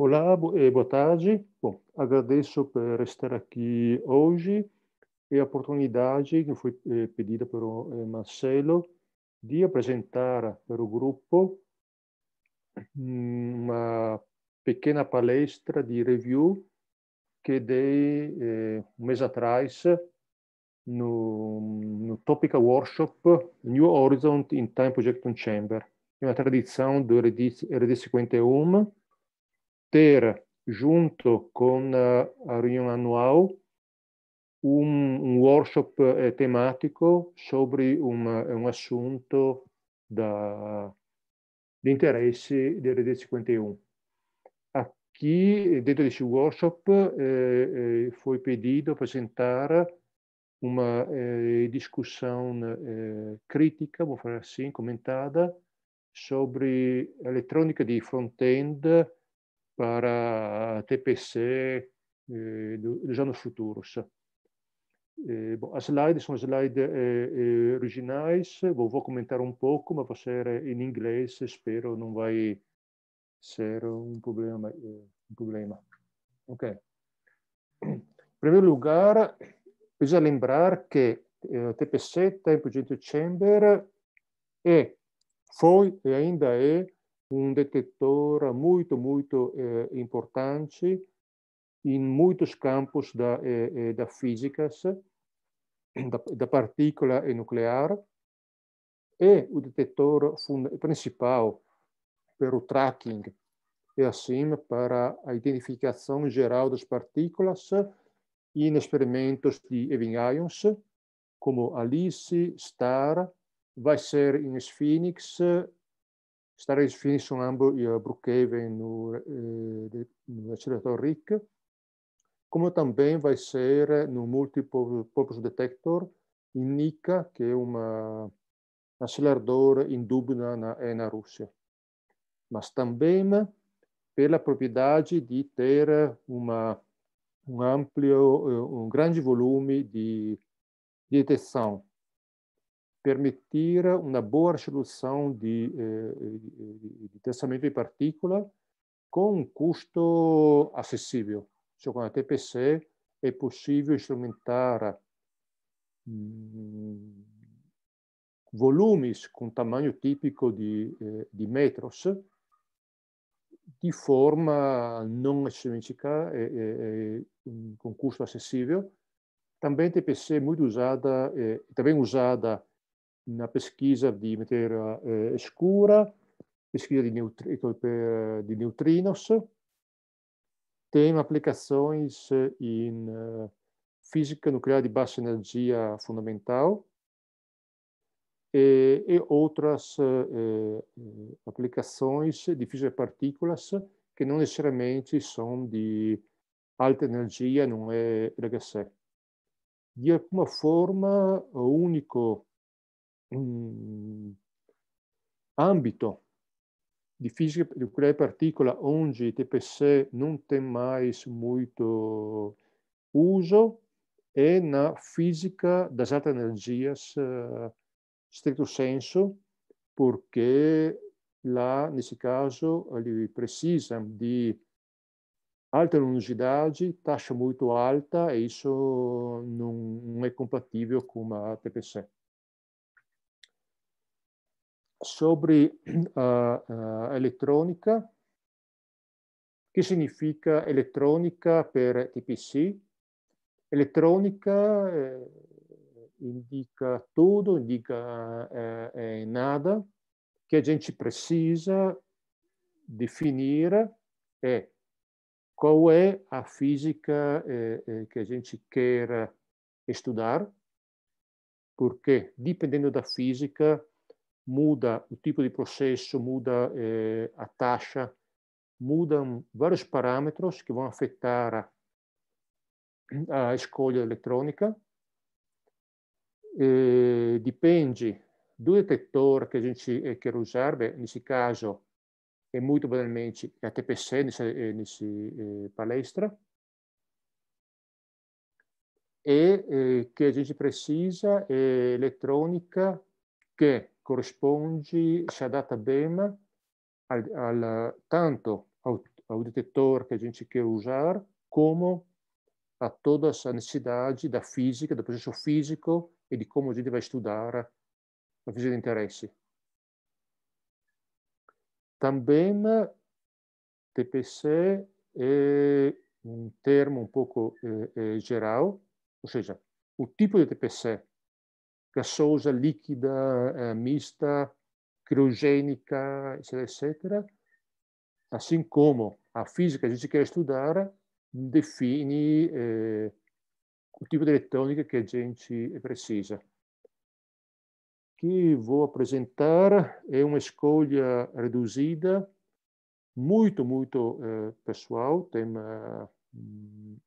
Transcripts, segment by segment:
Olá e boa tarde. Bom, agradeço por estar aqui hoje e a oportunidade que foi eh, pedida pelo eh, Marcelo de apresentar para o grupo mm, uma pequena palestra de review que dei eh, um mês atrás no, no Topic Workshop New Horizons in Time Projection Chamber, é uma tradição do RD, RD 51 ter, junto com eh, a reunião anual, um, um workshop eh, temático sobre uma, eh, um assunto da, de interesse da Rede 51 Aqui, dentro desse workshop, eh, foi pedido apresentar uma eh, discussão eh, crítica, vou falar assim, comentada, sobre eletrônica de front-end para a TPC eh, do, dos anos futuros. Eh, bom, as slides são slide eh, originais, vou, vou comentar um pouco, mas vai ser em inglês, espero não vai ser um problema. Um problema. Ok. Em primeiro lugar, precisa lembrar que a TPC, Tempo Gente Chamber, é, foi e ainda é um detector muito, muito eh, importante em muitos campos da, eh, eh da física, da, da partícula nuclear. É o detector principal para o tracking e, é, assim, para a identificação geral das partículas em experimentos de Evin Ions, como Alice, STAR, vai ser em Sphinx Stare Fini sono e eh, a Brookhaven no acelerador RIC, como também vai ser no Multipurpose Detector em NICA, que é uma um acelerador em Dubna na, na Rússia. Mas também pela propriedade de ter um amplo, eh, um grande volume de detecção permitir uma boa resolução de, eh, de testamento de partícula com um custo acessível. Então, com a TPC, é possível instrumentar hum, volumes com tamanho típico de, eh, de metros, de forma não extremística, é, é, é, com custo acessível. Também TPC é muito usada, é, também usada na pesquisa di materia eh, scura, pesquisa di, neutri eh, per, eh, di neutrinos, tem aplicações em uh, física nuclear de baixa energia fundamental e, e outras eh, aplicações de física partículas que não necessariamente são de alta energia, não é LHC. De alguma forma, o único mh, ambito di fisica di quella particola oggi di per sé non tem mais muito uso è una fisica das altas energias uh, eh, stricto senso perché là, nel caso, precisa di alte lungidaggini, tascia molto alta e isso non è compatibile con la TPC sobre a, a elettronica, che significa elettronica per TPC. Elettronica eh, indica tutto, indica eh, eh, nada, che a gente precisa definire é qual è a fisica eh, que eh, a gente quer estudar, perché dependendo da fisica muda o tipo de processo, muda eh, a taxa, mudam vários parâmetros que vão afetar a, a escolha eletrônica. Eh, dipende do detector que a gente eh, quer usar, beh, nesse caso é molto banalmente a TPC, nessa, eh, nessa eh, palestra, e che eh, a gente precisa é elettronica che corresponde se Bema al, al, tanto ao, detetor que a gente quer usar, como a toda essa necessidade da física, do processo físico e de como a gente vai estudar a física de interesse. Também TPC é um termo um pouco eh, eh, geral, ou seja, o tipo de TPC gasosa, líquida, eh, mista, criogênica, etc, etc. Assim como a física a gente quer estudar define eh, o tipo de eletrônica que a gente precisa. Que vou apresentar é uma escolha reduzida, muito, muito eh, pessoal, tem uh,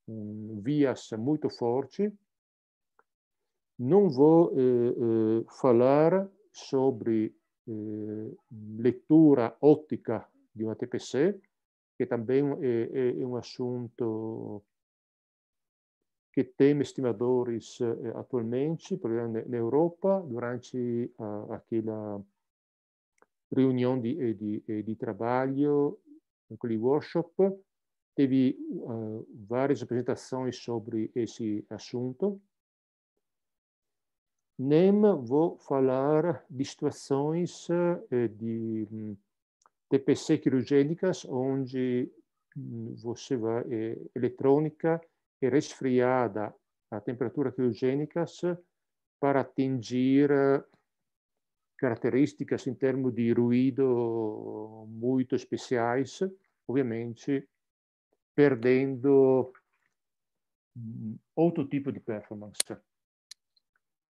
um vias muito forte, Non vou eh, eh, falar sobre eh, leitura óptica de uma TPC, que também é, é um assunto que tem estimadores eh, atualmente, por exemplo, na Europa, durante aquela reunião de, de, de trabalho, aquele workshop, teve uh, várias apresentações sobre esse assunto. nem vou falar de situações eh, de hum, TPC quirúrgicas onde hum, você vai, é, eletrônica é resfriada a temperatura quirúrgica para atingir eh, características em termos de ruído muito especiais, obviamente perdendo hum, outro tipo de performance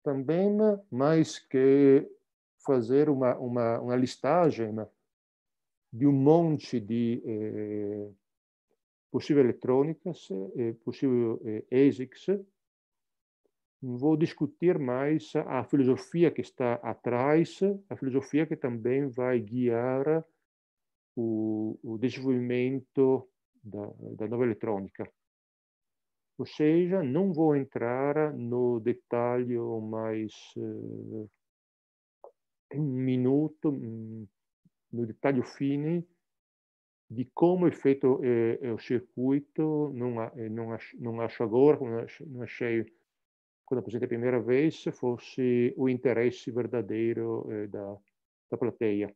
também né? mais que fazer uma, uma, uma listagem né? de um monte de eh, possíveis eletrônicas, eh, possíveis eh, ASICs. Vou discutir mais a filosofia que está atrás, a filosofia que também vai guiar o, o desenvolvimento da, da nova eletrônica. Ou seja, não vou entrar no detalhe mais uh, um minuto, hum, no detalhe fine, de como é feito eh, eh o circuito, não, eh, não, acho, não acho agora, não achei quando apresentei a primeira vez, fosse o interesse verdadeiro eh, da, da plateia.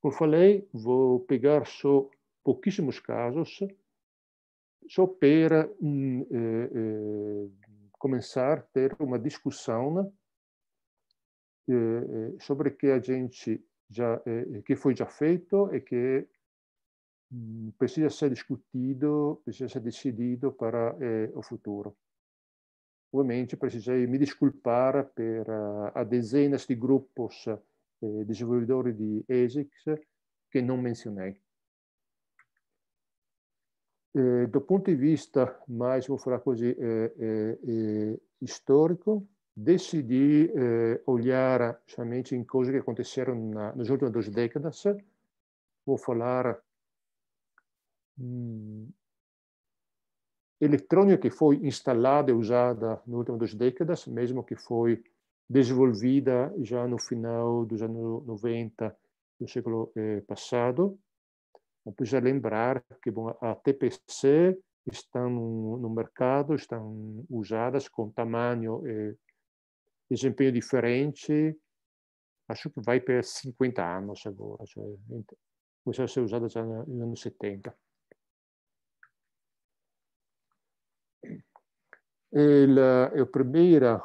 Como falei, vou pegar só pouquíssimos casos só para um, começar a ter uma discussão né? eh, eh, sobre o que a gente já eh, que foi já feito e que hum, precisa ser discutido, precisa ser decidido para o futuro. Ovviamente precisei me desculpar per uh, a dezenas di gruppi de desenvolvedores di ESIX che non mencionei. Eh, do ponto de vista mais, vou falar così, eh, histórico, eh, eh, decidi eh, olhar somente em coisas que aconteceram na, nas últimas duas décadas. Vou falar hum, mm, eletrônica que foi instalada e usada nas últimas duas décadas, mesmo que foi desenvolvida já no final dos anos 90 do século eh, passado. Precisa lembrar que bom, a TPC estão no mercado, estão usadas com tamanho e eh, desempenho diferente. Acho que vai para 50 anos agora. É, Começaram a ser usada já nos anos 70. Il, il primeiro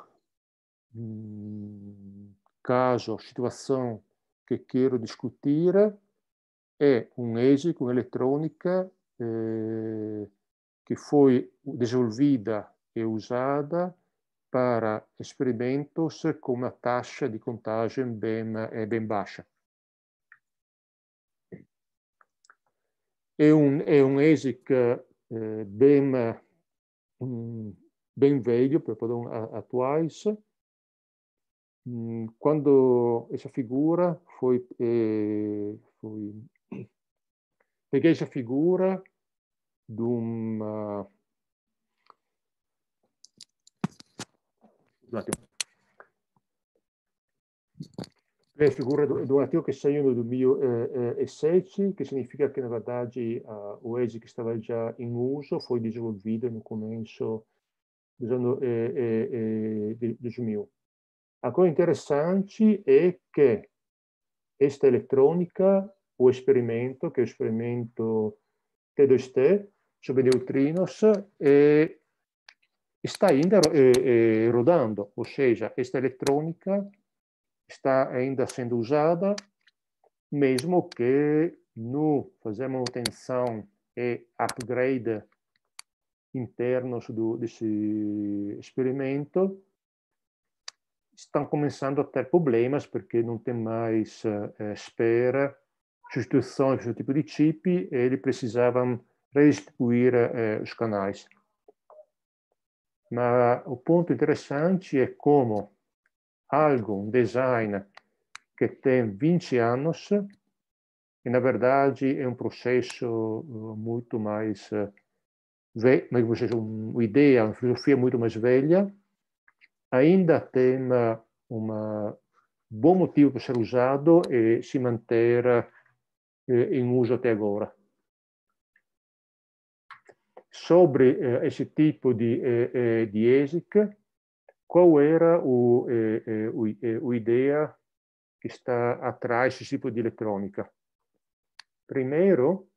hum, caso, situação que quero discutir è un ESIC, un'elettronica eh, che foi desenvolvida e usada per esperimenti con una taxa di contagio ben, é, bem baixa. È un, è un ESIC eh, ben, mm, ben veglio, a TWICE. Mm, quando essa figura foi, eh, foi perché questa figura di un... Uh, un È figura di un um attimo che saiano del mio eh, eh, esseci, che significa che in verdade a uh, UEG che stava già in uso foi desenvolvida no começo dos diciamo, anos eh, eh, eh, 2000. A coisa interessanti è che questa elettronica o experimento, que é o experimento T2T, sobre neutrinos, e está ainda rodando, ou seja, esta eletrônica está ainda sendo usada, mesmo que no fazer manutenção e upgrade internos do, desse experimento, estão começando a ter problemas porque não tem mais eh, espera substituições do tipo de chip, ele precisava redistribuir eh, os canais. Mas o ponto interessante é como algo, um design que tem 20 anos, e na verdade é um processo eh, muito mais eh, velho, é uma ideia, uma filosofia muito mais velha, ainda tem eh, um bom motivo para ser usado e se manter in uso te agora. Sobre esse eh, tipo de, eh, eh, de ESIC, qual era o, o, ideia que está atrás desse tipo de eletrônica? Primeiro,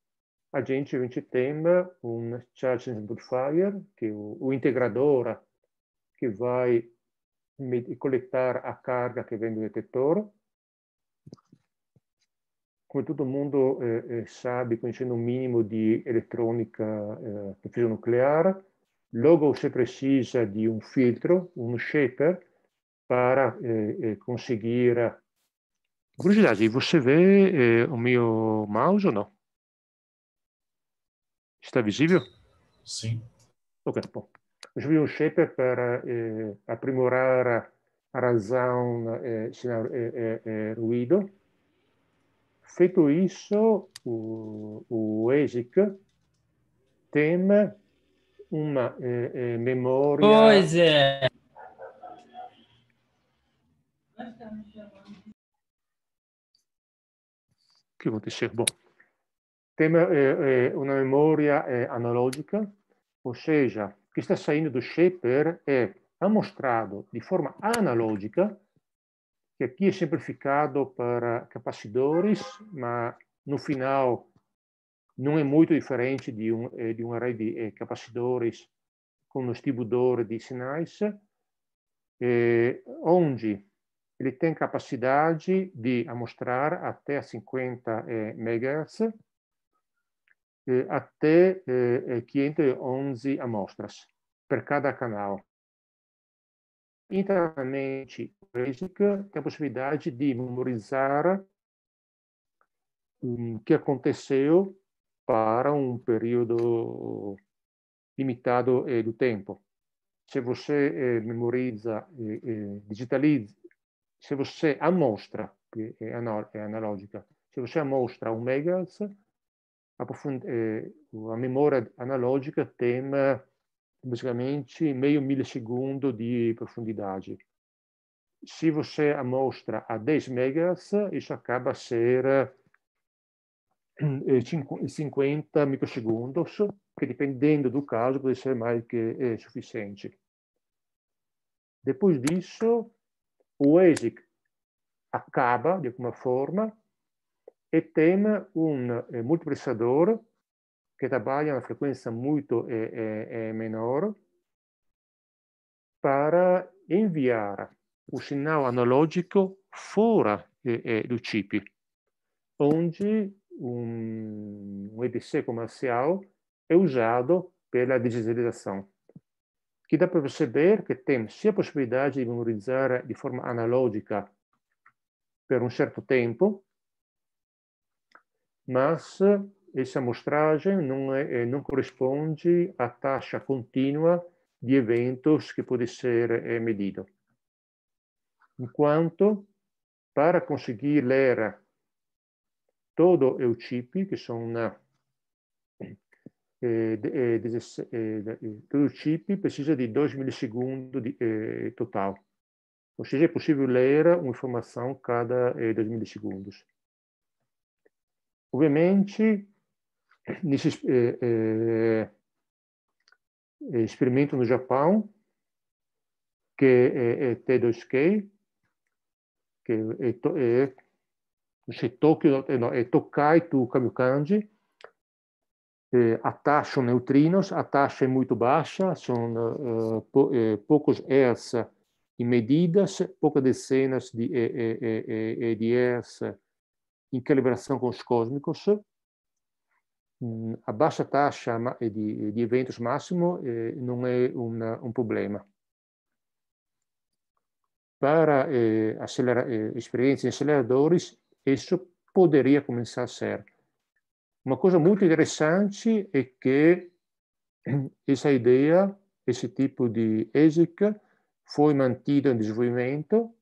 a gente, a gente tem um charge amplifier, que é o, o integrador que vai coletar a carga que vem do detector, como todo mundo eh, eh sabe, conhecendo eh, eh, o um mínimo de eletrônica eh, fusão nuclear, logo você precisa de um filtro, um shaper, para eh, conseguir. Curiosidade, você vê o meu mouse ou não? Está visível? Sim. Ok, bom. Eu vi um shaper para aprimorar a razão eh, sinal, ruído fetuiso o uesic tem una eh, eh, memoria... Poesia! Che vuol dire? Boh. Tem eh, eh una memoria eh, analogica, ossia, che sta saindo do shaper è eh, mostrato di forma analógica que aqui é simplificado para capacitores, mas no final não é muito diferente de um, eh, de um array de eh, capacitores com um distribuidor de sinais, eh, onde ele tem capacidade de amostrar até 50 MHz, até 511 amostras per cada canal internamente física tem é a possibilidade de memorizar o que aconteceu para um período limitado eh, do tempo. Se você eh, memoriza, eh, digitaliza, se você amostra, que é, é analógica, se você amostra 1 megahertz, a, a memória analógica tem basicamente meio milissegundo de profundidade. Se você amostra a 10 megas, isso acaba a ser 50 eh, microsegundos, que dependendo do caso pode ser mais que eh, suficiente. Depois disso, o ASIC acaba de alguma forma e tem um eh, multiplicador que trabalham a frequência muito é, é, menor, para enviar o sinal analógico fora do chip, onde um, um EDC comercial é usado pela digitalização que dá para perceber que tem sia a possibilidade de memorizar de forma analógica per un certo tempo, mas essa amostragem não, é, eh, não corresponde à taxa contínua de eventos que pode ser é, Enquanto, para conseguir ler todo o chip, que são é, é, todo o chip, precisa de 2 milissegundos total. Ou seja, é possível ler uma informação cada 2 milissegundos. Obviamente, neste é, é, experimento no Japão, que é, é T2K, que é, é, Tokyo, é, não, é Tokai do Kamikanji, é, a taxa neutrinos, a taxa é muito baixa, são uh, uh, poucos hertz em medidas, poucas dezenas de, eh, de hertz em calibração com os cósmicos, a baixa taxa eh, di, eh, di eventos massimo eh, non è un, un problema. Per eh, eh, esperienze in acceleratori esso poderia começar a ser. Uma coisa muito interessante é que essa ideia, esse tipo de ESIC, foi mantido em desenvolvimento.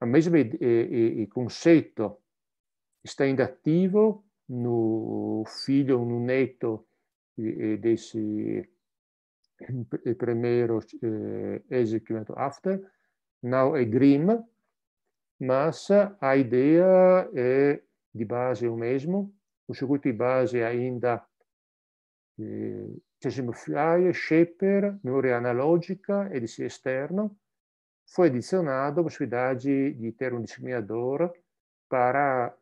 A mesma, e, eh, conceito está ainda ativo no filho, no neto desse eh, primeiro eh, executado after, não é Grimm, mas a ideia é de base o mesmo, o circuito de base é ainda eh, Cesimo Fly, Shaper, memória analógica, LC externo, foi adicionado a possibilidade de ter um discriminador para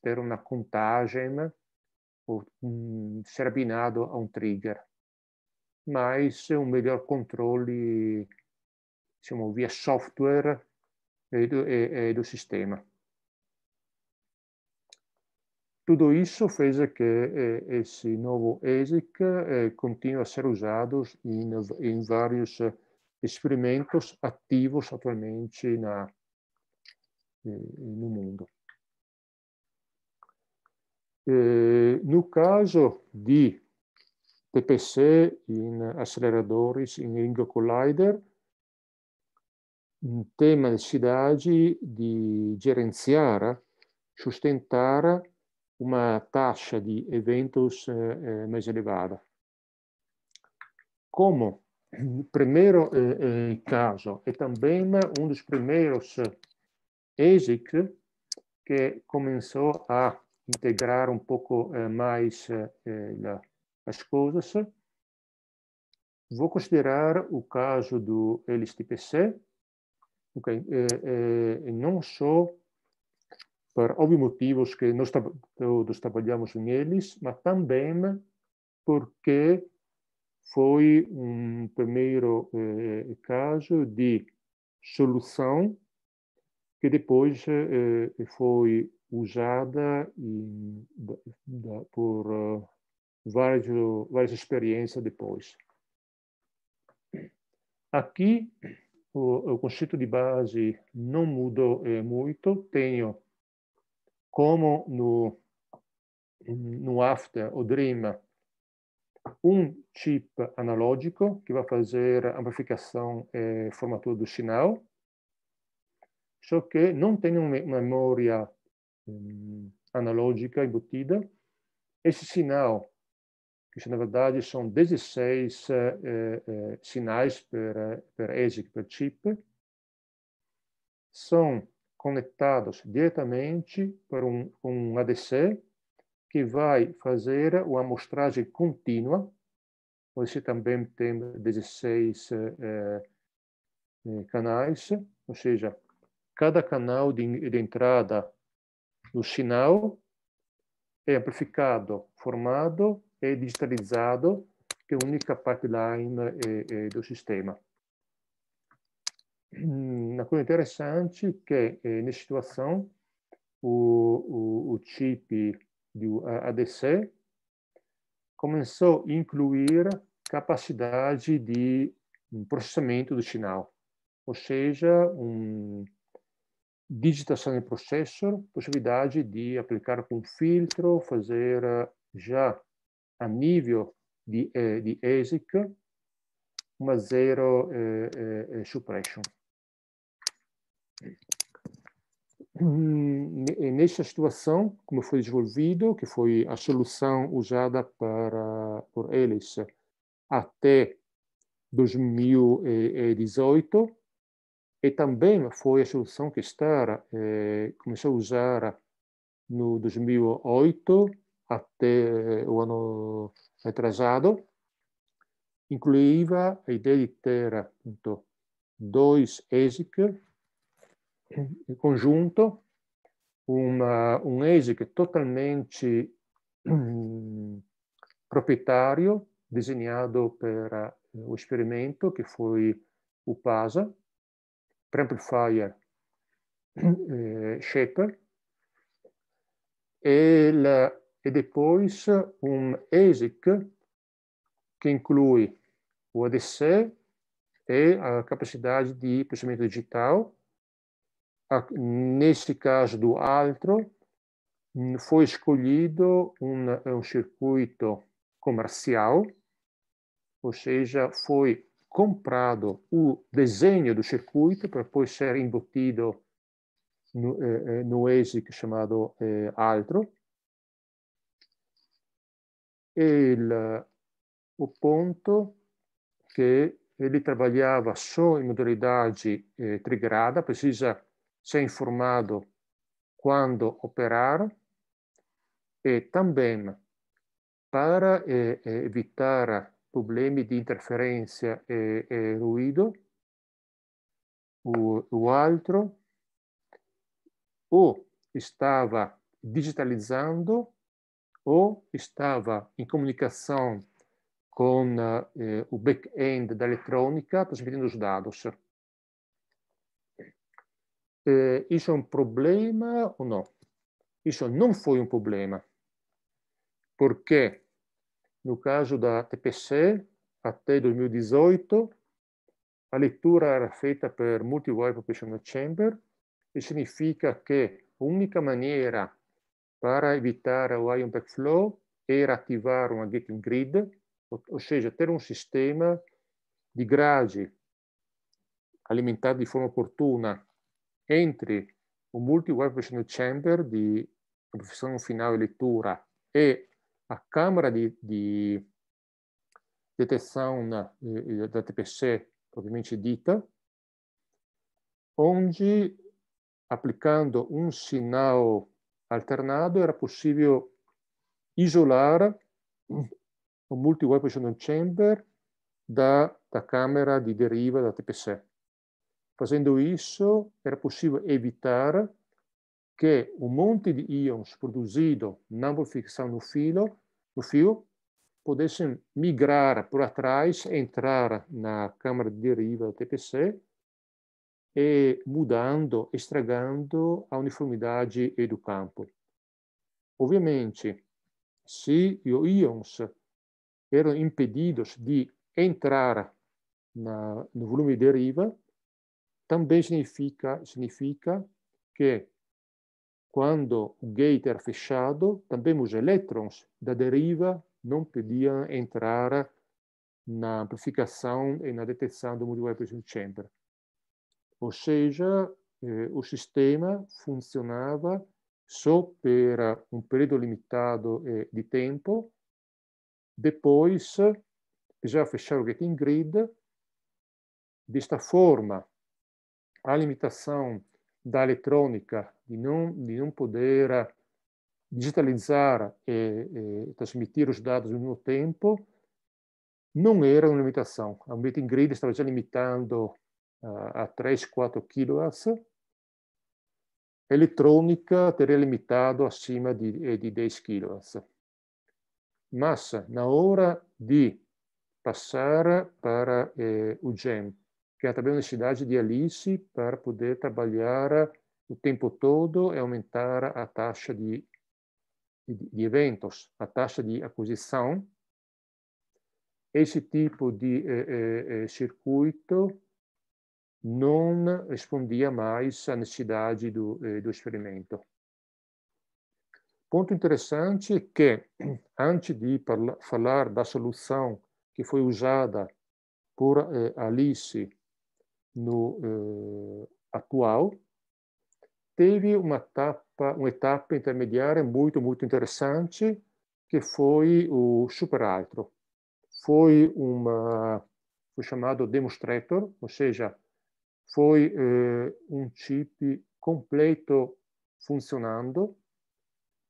per una contagem o abinado a um trigger, mas é um melhor controle, diciamo, via software e, e, e do sistema. Tudo isso fez é que eh, esse novo ASIC eh, continue a ser usado em, em vários experimentos ativos atualmente na, eh, no mundo. eh, no caso di TPC in acceleradores in Ringo Collider, in tema del dagi di gerenziare, sostentare una tascia di eventos eh, mais elevata. Come primeiro eh, eh caso, e também uno dei primi ESIC che cominciò a integrar um pouco eh, mais eh, eh, as coisas. Vou considerar o caso do LSTPC, okay? não só por alguns motivos que nós todos trabalhamos neles, mas também porque foi um primeiro caso de solução que depois foi usada em, da, por uh, eh, várias, várias experiências depois. Aqui, o, o, conceito de base não mudou é, muito. Tenho, como no, no After, o Dream, um chip analógico que vai fazer a amplificação e eh, é, formatura do sinal, só que não tem uma memória eh, analógica embutida. Esse sinal, que na verdade são 16 eh, eh, sinais per, per ASIC, per chip, são conectados diretamente por um, um ADC que vai fazer uma amostragem contínua. Você também tem 16 eh, canais, ou seja, cada canal de, de entrada do sinal é amplificado, formado e é digitalizado, que é a única pipeline é, é do sistema. Hum, uma coisa interessante é que, nessa situação, o, o, o chip do ADC começou a incluir capacidade de processamento do sinal, ou seja, um, Digital Signal Processor, possibilidade de aplicar com filtro, fazer eh, já a nível de, eh, de ASIC, uma zero eh, eh, eh suppression. Hum, nesta situação, como foi desenvolvido, que foi a solução usada para, por eles até 2018, e também foi a solução que Stara eh, começou a usar no 2008 até eh, o ano atrasado. Incluía a ideia de ter appunto, dois ESIC em conjunto, uma, um ESIC totalmente hum, proprietário, desenhado para o experimento, que foi o PASA, preamplifier eh, shaper e, la, e depois un ASIC che inclui o ADC e a capacidade de processamento digital. Nesse caso do Altro, foi escolhido um, um circuito comercial, ou seja, foi comprado o desenho do circuito para depois ser embutido no, eh, eh no ASIC chamado eh, Altro. Il, o ponto che ele trabalhava só em modalidade eh, triggerada, precisa ser informado quando operar e também para eh, eh evitar problemi di interferenza e, e ruido, o, o altro, o estava digitalizando ou estava em comunicação com eh, o back-end da eletrônica, transmitindo os dados. Eh, isso é um problema ou não? Isso não foi um problema, porque no caso da TPC até 2018, la lettura era fatta per Multi-Wire Professional Chamber e significa che l'unica maniera per evitare o backflow era attivare una getting grid, ossia avere un sistema di gradi alimentati di forma opportuna entri un multi-wire professional chamber di professione finale lettura e a câmara de, de detecção na, da TPC propriamente dita, onde, aplicando um sinal alternado, era possível isolar o multi-web position chamber da, da câmera di deriva da TPC. Facendo isso, era possível evitar que um monte de íons produzido na amplificação no filo do fio, pudessem migrar para trás, entrar na câmara de deriva do TPC e mudando, estragando a uniformidade do campo. Obviamente, se os íons eram impedidos de entrar na, no volume de deriva, também significa, significa que quando o gate era fechado, também os elétrons da deriva não podiam entrar na amplificação e na detecção do multiple pressure chamber. Ou seja, eh, o sistema funcionava só per um período limitado eh, de tempo, depois já fechar o em grid. Desta forma, a limitação da eletrônica, de não, de não poder digitalizar e, e transmitir os dados no mesmo tempo, não era uma limitação. A meeting grid estava já limitando eh, a 3, 4 kW. A eletrônica teria limitado acima de, de 10 kW. Mas, na hora de passar para eh, o GEM, que é também a necessidade de Alice para poder trabalhar o tempo todo e aumentar a taxa de, de, de eventos, a taxa de aquisição. Esse tipo de eh, eh, eh circuito não respondia mais à necessidade do, eh, do experimento. Ponto interessante é que, antes de falar da solução que foi usada por eh, Alice no uh, atual, teve uma etapa, uma etapa intermediária muito, muito interessante, que foi o superaltro. Foi uma foi chamado demonstrator, ou seja, foi uh, um chip completo funcionando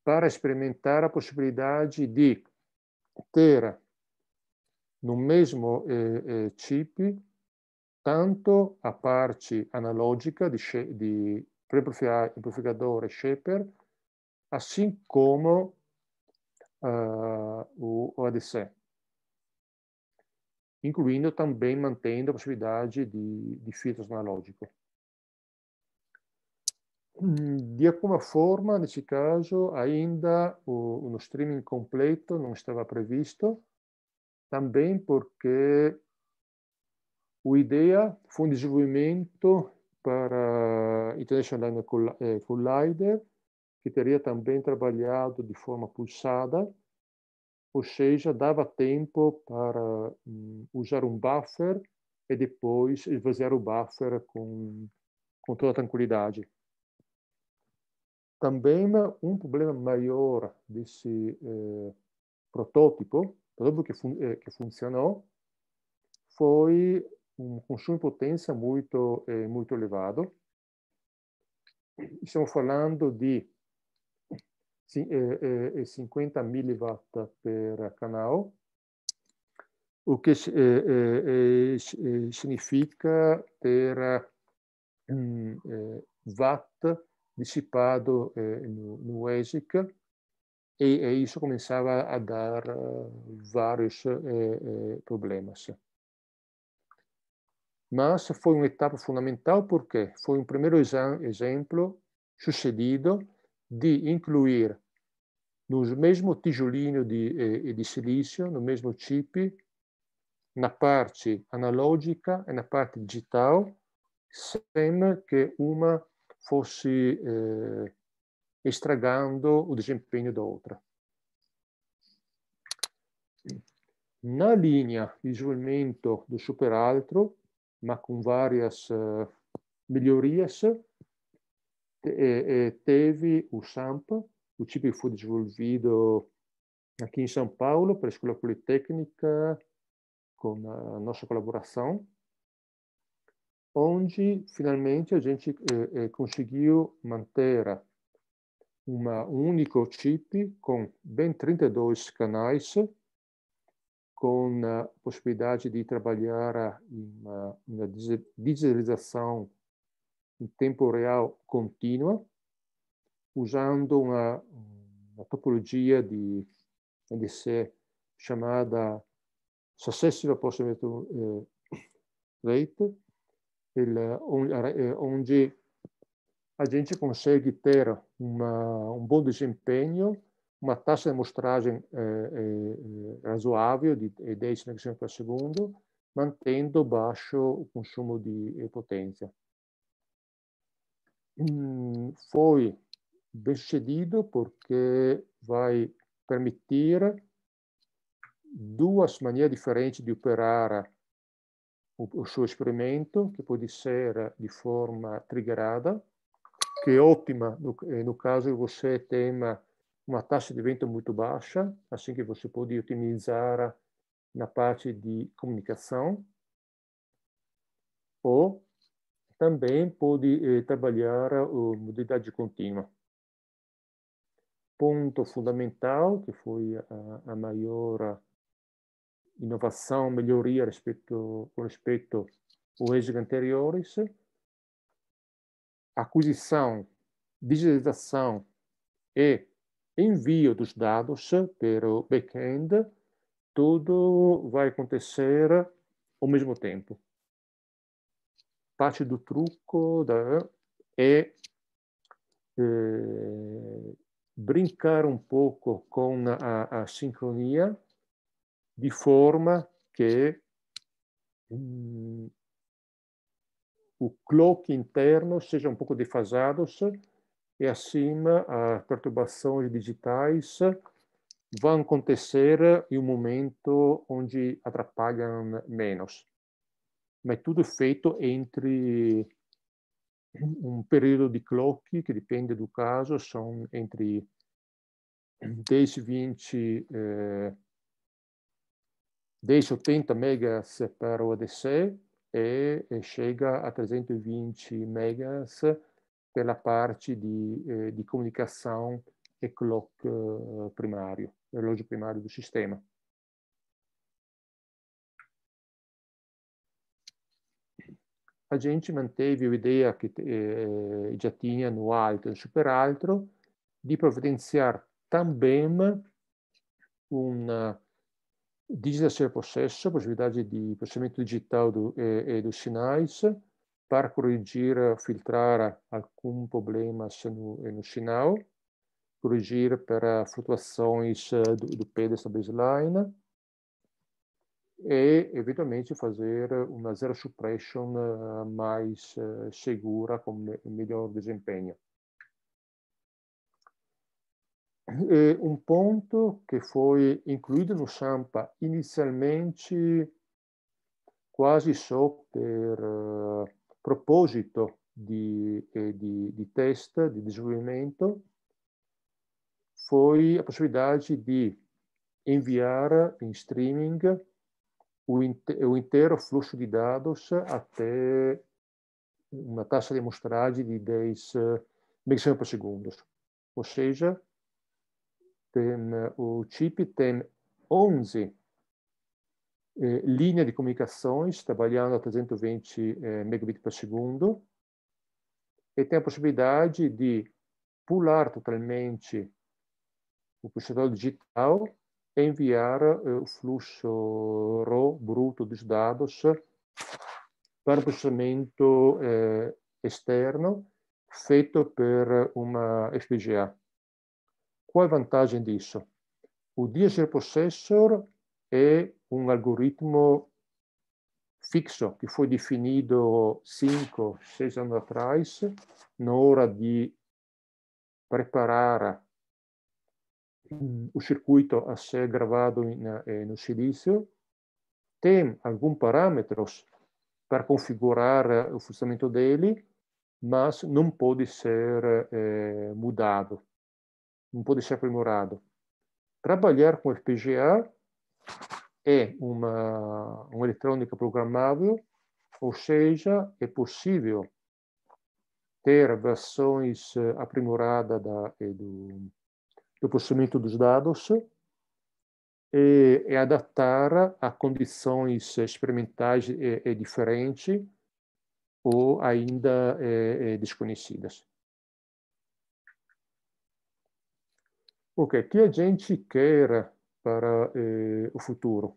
para experimentar a possibilidade de ter no mesmo eh, eh chip tanto a parci analogica di, di preamplificatore shaper, assim como uh, o OADC, incluindo também mantendo a possibilidade di de filtros analógicos. Mm, di alcuna forma, nesse caso, ainda uno streaming completo non estava previsto, também perché O IDEA foi um desenvolvimento para eh, International eh, Collider, que teria também trabalhado de forma pulsada, ou seja, dava tempo para eh, usar um buffer e depois esvaziar o buffer com, com toda tranquilidade. Também um problema maior desse eh, protótipo, protótipo que, fun que funcionou, foi um consumo de potência muito eh, muito elevado. Estamos falando de sim, eh, eh, 50 eh, mW per canal, o que eh, eh, significa ter um, watt dissipado no, no ESIC, e, e isso começava a dar uh, vários problemas. mas foi uma etapa fundamental porque foi um primeiro exemplo sucedido de incluir no mesmo tijolinho de, de silício, no mesmo chip, na parte analogica e na parte digital, sem que uma fosse eh, estragando o desempenho da outra. Na linha di svolgimento do superaltro, ma com várias eh, melhorias. E, eh, eh, teve o SAMP, o chip que foi desenvolvido aqui em São Paulo, para a Escola Politécnica, com a nossa colaboração, onde finalmente a gente eh, conseguiu manter uma único chip com bem 32 canais com a possibilidade de trabalhar em uma digitalização em tempo real contínua, usando uma, uma topologia de NDC chamada Successive Approximate eh, Rate, eh, onde a gente consegue ter uma, um bom desempenho uma taxa de amostragem eh, eh, razoável, di 10 conexões por segundo, mantendo baixo o consumo de potência. Foi mm, ben sucedido perché vai permettere due maniere differenti di operare il suo esperimento, che può essere di forma triggerata, che è ottima no, no caso che você tema uma taxa de vento muito baixa, assim que você pode otimizar na parte de comunicação. Ou também pode eh, trabalhar a eh, modalidade contínua. Ponto fundamental, que foi a, a maior inovação, melhoria respeito, com respeito ao ESG anteriores, aquisição, digitalização e envio dos dados pelo backend, back-end, tudo vai acontecer ao mesmo tempo. Parte do truco da, é, é brincar um pouco com a, a sincronia de forma que hum, o clock interno seja um pouco defasado e acima as perturbações digitais vão acontecer em um momento onde atrapalham menos. Mas tudo feito entre um período de clock, que depende do caso, são entre 10 e 20, eh, 10, 80 megas per ODC e, e chega a 320 megas pela parte di, eh, di comunicazione e clock eh, primario, l'orologio primario del sistema. A gente manteve l'idea che eh, già tinha no alto e superaltro di provvidenziare também un eh, digital share processo, possibilità di processamento digitale eh, e, e dos sinais, para corrigir filtrar algum problema no, no sinal, corrigir para flutuações do, do P dessa baseline e, eventualmente, fazer uma zero suppression mais segura, com melhor desempenho. E um ponto que foi incluído no Sampa inicialmente quase só per proposito di, eh, di, di test, di desenvolvimento, foi a possibilidade de enviar em streaming o, inteiro fluxo de dados até uma taxa de amostragem de 10 megacentos por Ou seja, tem, o chip tem 11 eh, linha de comunicações trabalhando a 320 eh, megabits por segundo e tem a possibilidade de pular totalmente o processador digital e enviar eh, o fluxo RAW bruto dos dados para o processamento eh, externo feito por uma FPGA. Qual a vantagem disso? O DSL Processor é un algoritmo fixo che foi definito 5, 6 anni atrás, na hora di preparare o circuito a ser gravado no silício, tem alcuni parâmetros per configurar o funzionamento dele, ma non può essere eh, mudado, não pode ser aprimorado. Trabalhar com FPGA é uma, uma eletrônica programável, ou seja, é possível ter versões eh, aprimoradas da, eh, do, do processamento dos dados e, e, adaptar a condições experimentais e, eh, e diferentes ou ainda desconhecidas. O que a gente quer para eh, o futuro.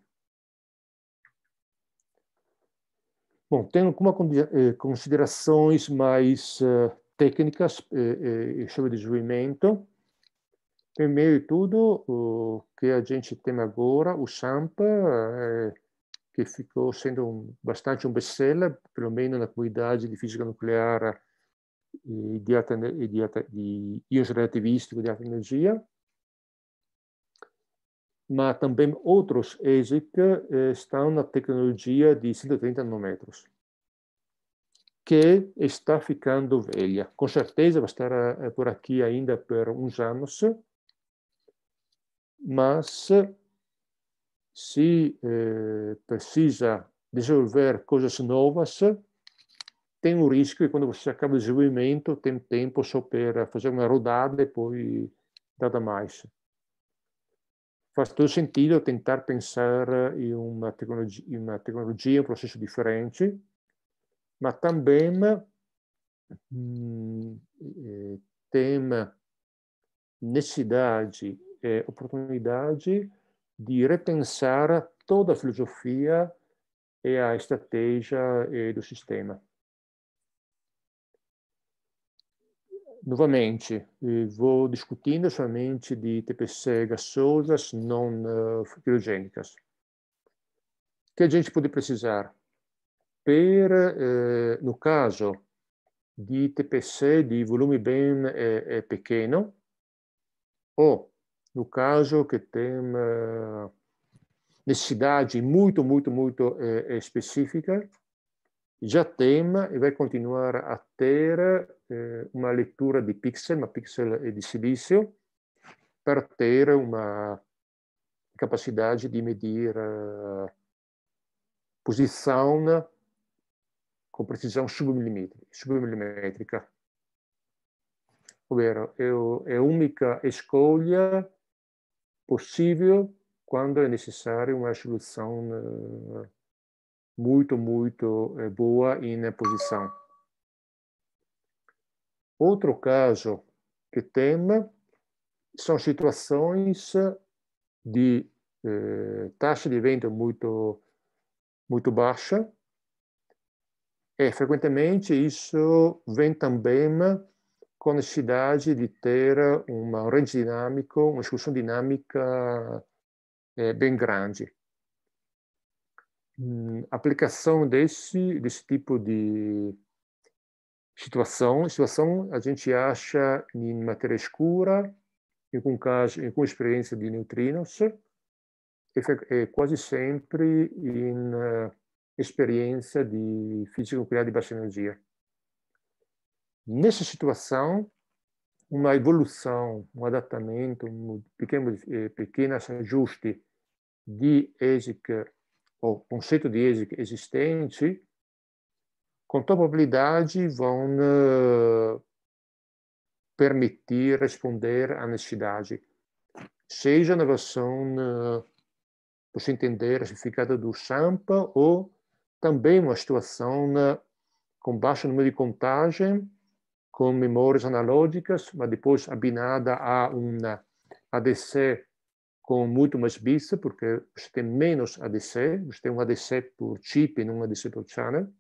Bom, tem algumas eh, considerações mais uh, técnicas eh, eh, sobre desenvolvimento, primeiro de tudo, o que a gente tem agora, o SAMP eh, que ficou sendo um, bastante um best-seller, pelo menos na comunidade de física nuclear e de, alta, e de, relativístico de alta energia, mas também outros EIG eh, estão na tecnologia de 130 nanômetros, que está ficando velha. Com certeza vai estar eh, por aqui ainda por uns anos, mas se eh, precisa desenvolver coisas novas, tem o um risco que quando você acaba o desenvolvimento, tem tempo só para fazer uma rodada e depois nada mais. fa todo sentido tentar pensar pensare in una, em uma tecnologia, un processo differente, ma também hum, mm, eh, tem necessidade e opportunità di ripensare tutta la filosofia e a estratégia eh, del sistema. novamente eh, vou discutindo somente de TPC gasosas não criogênicas. Eh, o que a gente pode precisar? Per, eh, no caso di TPC di volume bem pequeno, ou no caso que tem necessidade muito, muito, muito específica, já tem e vai continuar a ter eh, uma leitura de pixel, uma pixel de silício, para ter uma capacidade de medir medire eh, posição com precisão submilimétrica. Ovvero, é a única escolha possível quando é necessária uma solução eh, muito, muito boa em posição. Outro caso que tem são situações de eh, taxa de venda muito, muito baixa, e frequentemente isso vem também com a necessidade de ter uma range dinâmico, uma exclusão dinâmica eh, bem grande. A hum, aplicação desse, desse tipo de situação. Situação a gente acha em matéria escura e com, caso, em com experiência de neutrinos e, quase sempre em eh, experiência de física nuclear de baixa energia. Nessa situação, uma evolução, um adaptamento, um pequeno, eh, pequeno ajuste de ESIC, ou conceito de ESIC existente, com probabilidade vão eh, permitir responder à necessidade, seja na versão, uh, eh, por entender, especificada do Sampa, ou também uma situação eh, com baixo número de contagem, com memórias analógicas, mas depois abinada a um ADC com muito mais bits, porque você tem menos ADC, você tem um ADC por chip e não um ADC por channel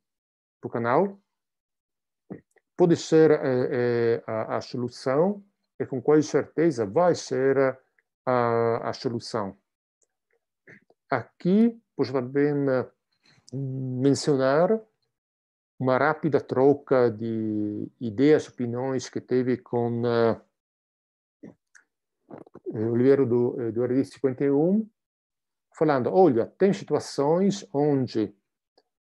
para o canal, pode ser é, a, a, solução, e com quase certeza vai ser eh, a, a solução. Aqui, posso também mencionar uma rápida troca de ideias, opiniões que teve com uh, Oliveira do, do RD51, falando, olha, tem situações onde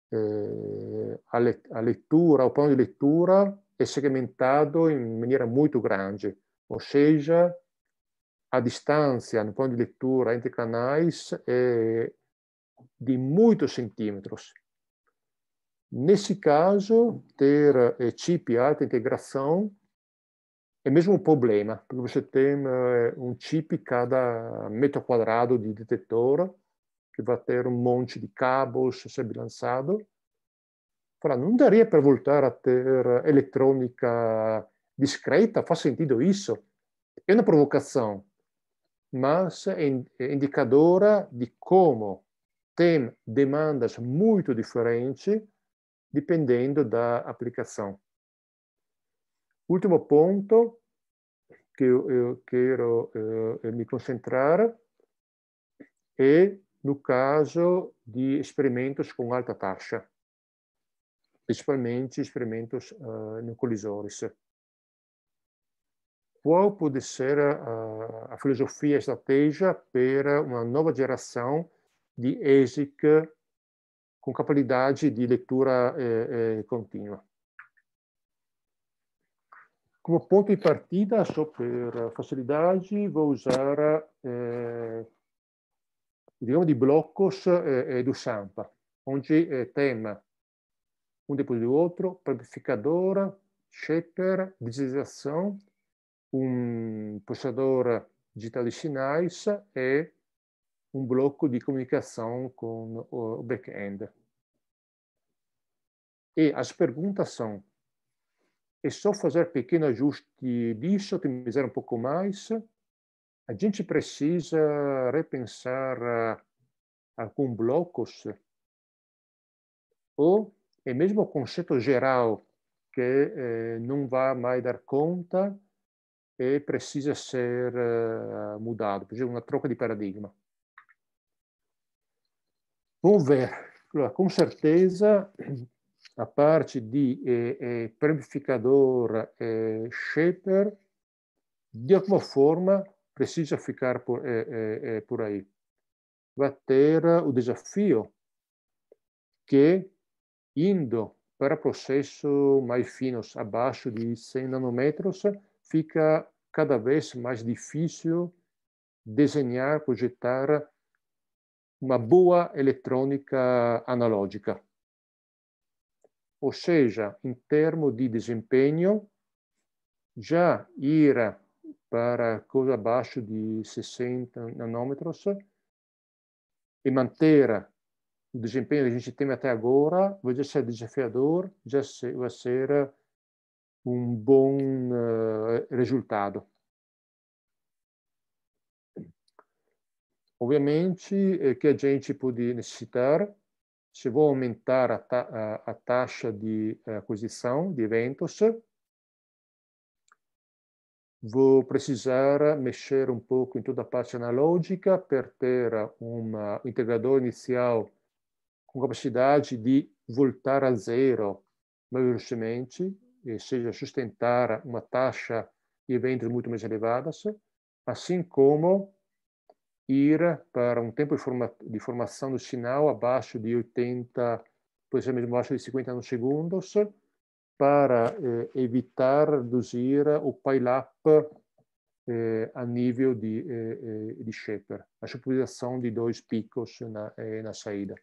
eh, a, leitura, o plano de leitura é segmentado em maneira muito grande, ou seja, a distância no plano de leitura entre canais é de muitos centímetros. Nesse caso, ter eh, chip alta integração é mesmo um problema, porque você tem eh, um chip cada metro quadrado de detetor, que vai ter um monte de cabos a ser lançado. não daria para voltar a ter eletrônica discreta? Faz sentido isso? É uma provocação, mas é indicadora de como tem demandas muito diferentes dependendo da aplicação. Último ponto que eu, quero eh, me concentrar é no caso de experimentos com alta taxa, principalmente experimentos uh, eh, no colisores. Qual pode ser a, eh, a filosofia e estratégia para uma nova geração de ASIC com capacidade de leitura eh, eh, contínua? Como ponto de partida, só por facilidade, vou usar eh, digamos, di blocos eh, do SAMPA, onde eh, tema um depois do outro, planificador, shaper, digitalização, um processador digital de sinais e um bloco de comunicação com o back-end. E as perguntas são: é só fazer pequeno ajuste disso, otimizar um pouco mais? a gente precisa repensar alguns blocos ou é mesmo o conceito geral que eh, não vai mais dar conta e precisa ser eh, mudado, precisa uma troca de paradigma. Vamos ver. Allora, com certeza, a parte de eh, eh, e eh, shaper, de alguma forma, precisa ficar por, é, é, é, por aí. Vai ter eh, o desafio que, indo para processos mais finos, abaixo de 100 nanômetros, fica cada vez mais difícil desenhar, projetar uma boa eletrônica analógica. Ou seja, em termos de desempenho, já ir para coisa abaixo de 60 nanômetros e manter o desempenho que a gente tem até agora vai ser desafiador, já vai ser eh, um bom uh, resultado. Obviamente, o eh, que a gente pode necessitar, se vou aumentar a, ta a taxa de aquisição de eventos, vou precisar mexer um pouco em toda a parte analógica para ter um integrador inicial com capacidade de voltar a zero mais velocemente, ou seja, sustentar uma taxa de eventos muito mais elevadas, assim como ir para um tempo de formação do sinal abaixo de 80, por exemplo, abaixo de 50 nanosegundos, segundos, para eh, evitar reduzir o pile-up eh, a nível de, eh, eh de shaper, a superposição de dois picos na, eh, na saída.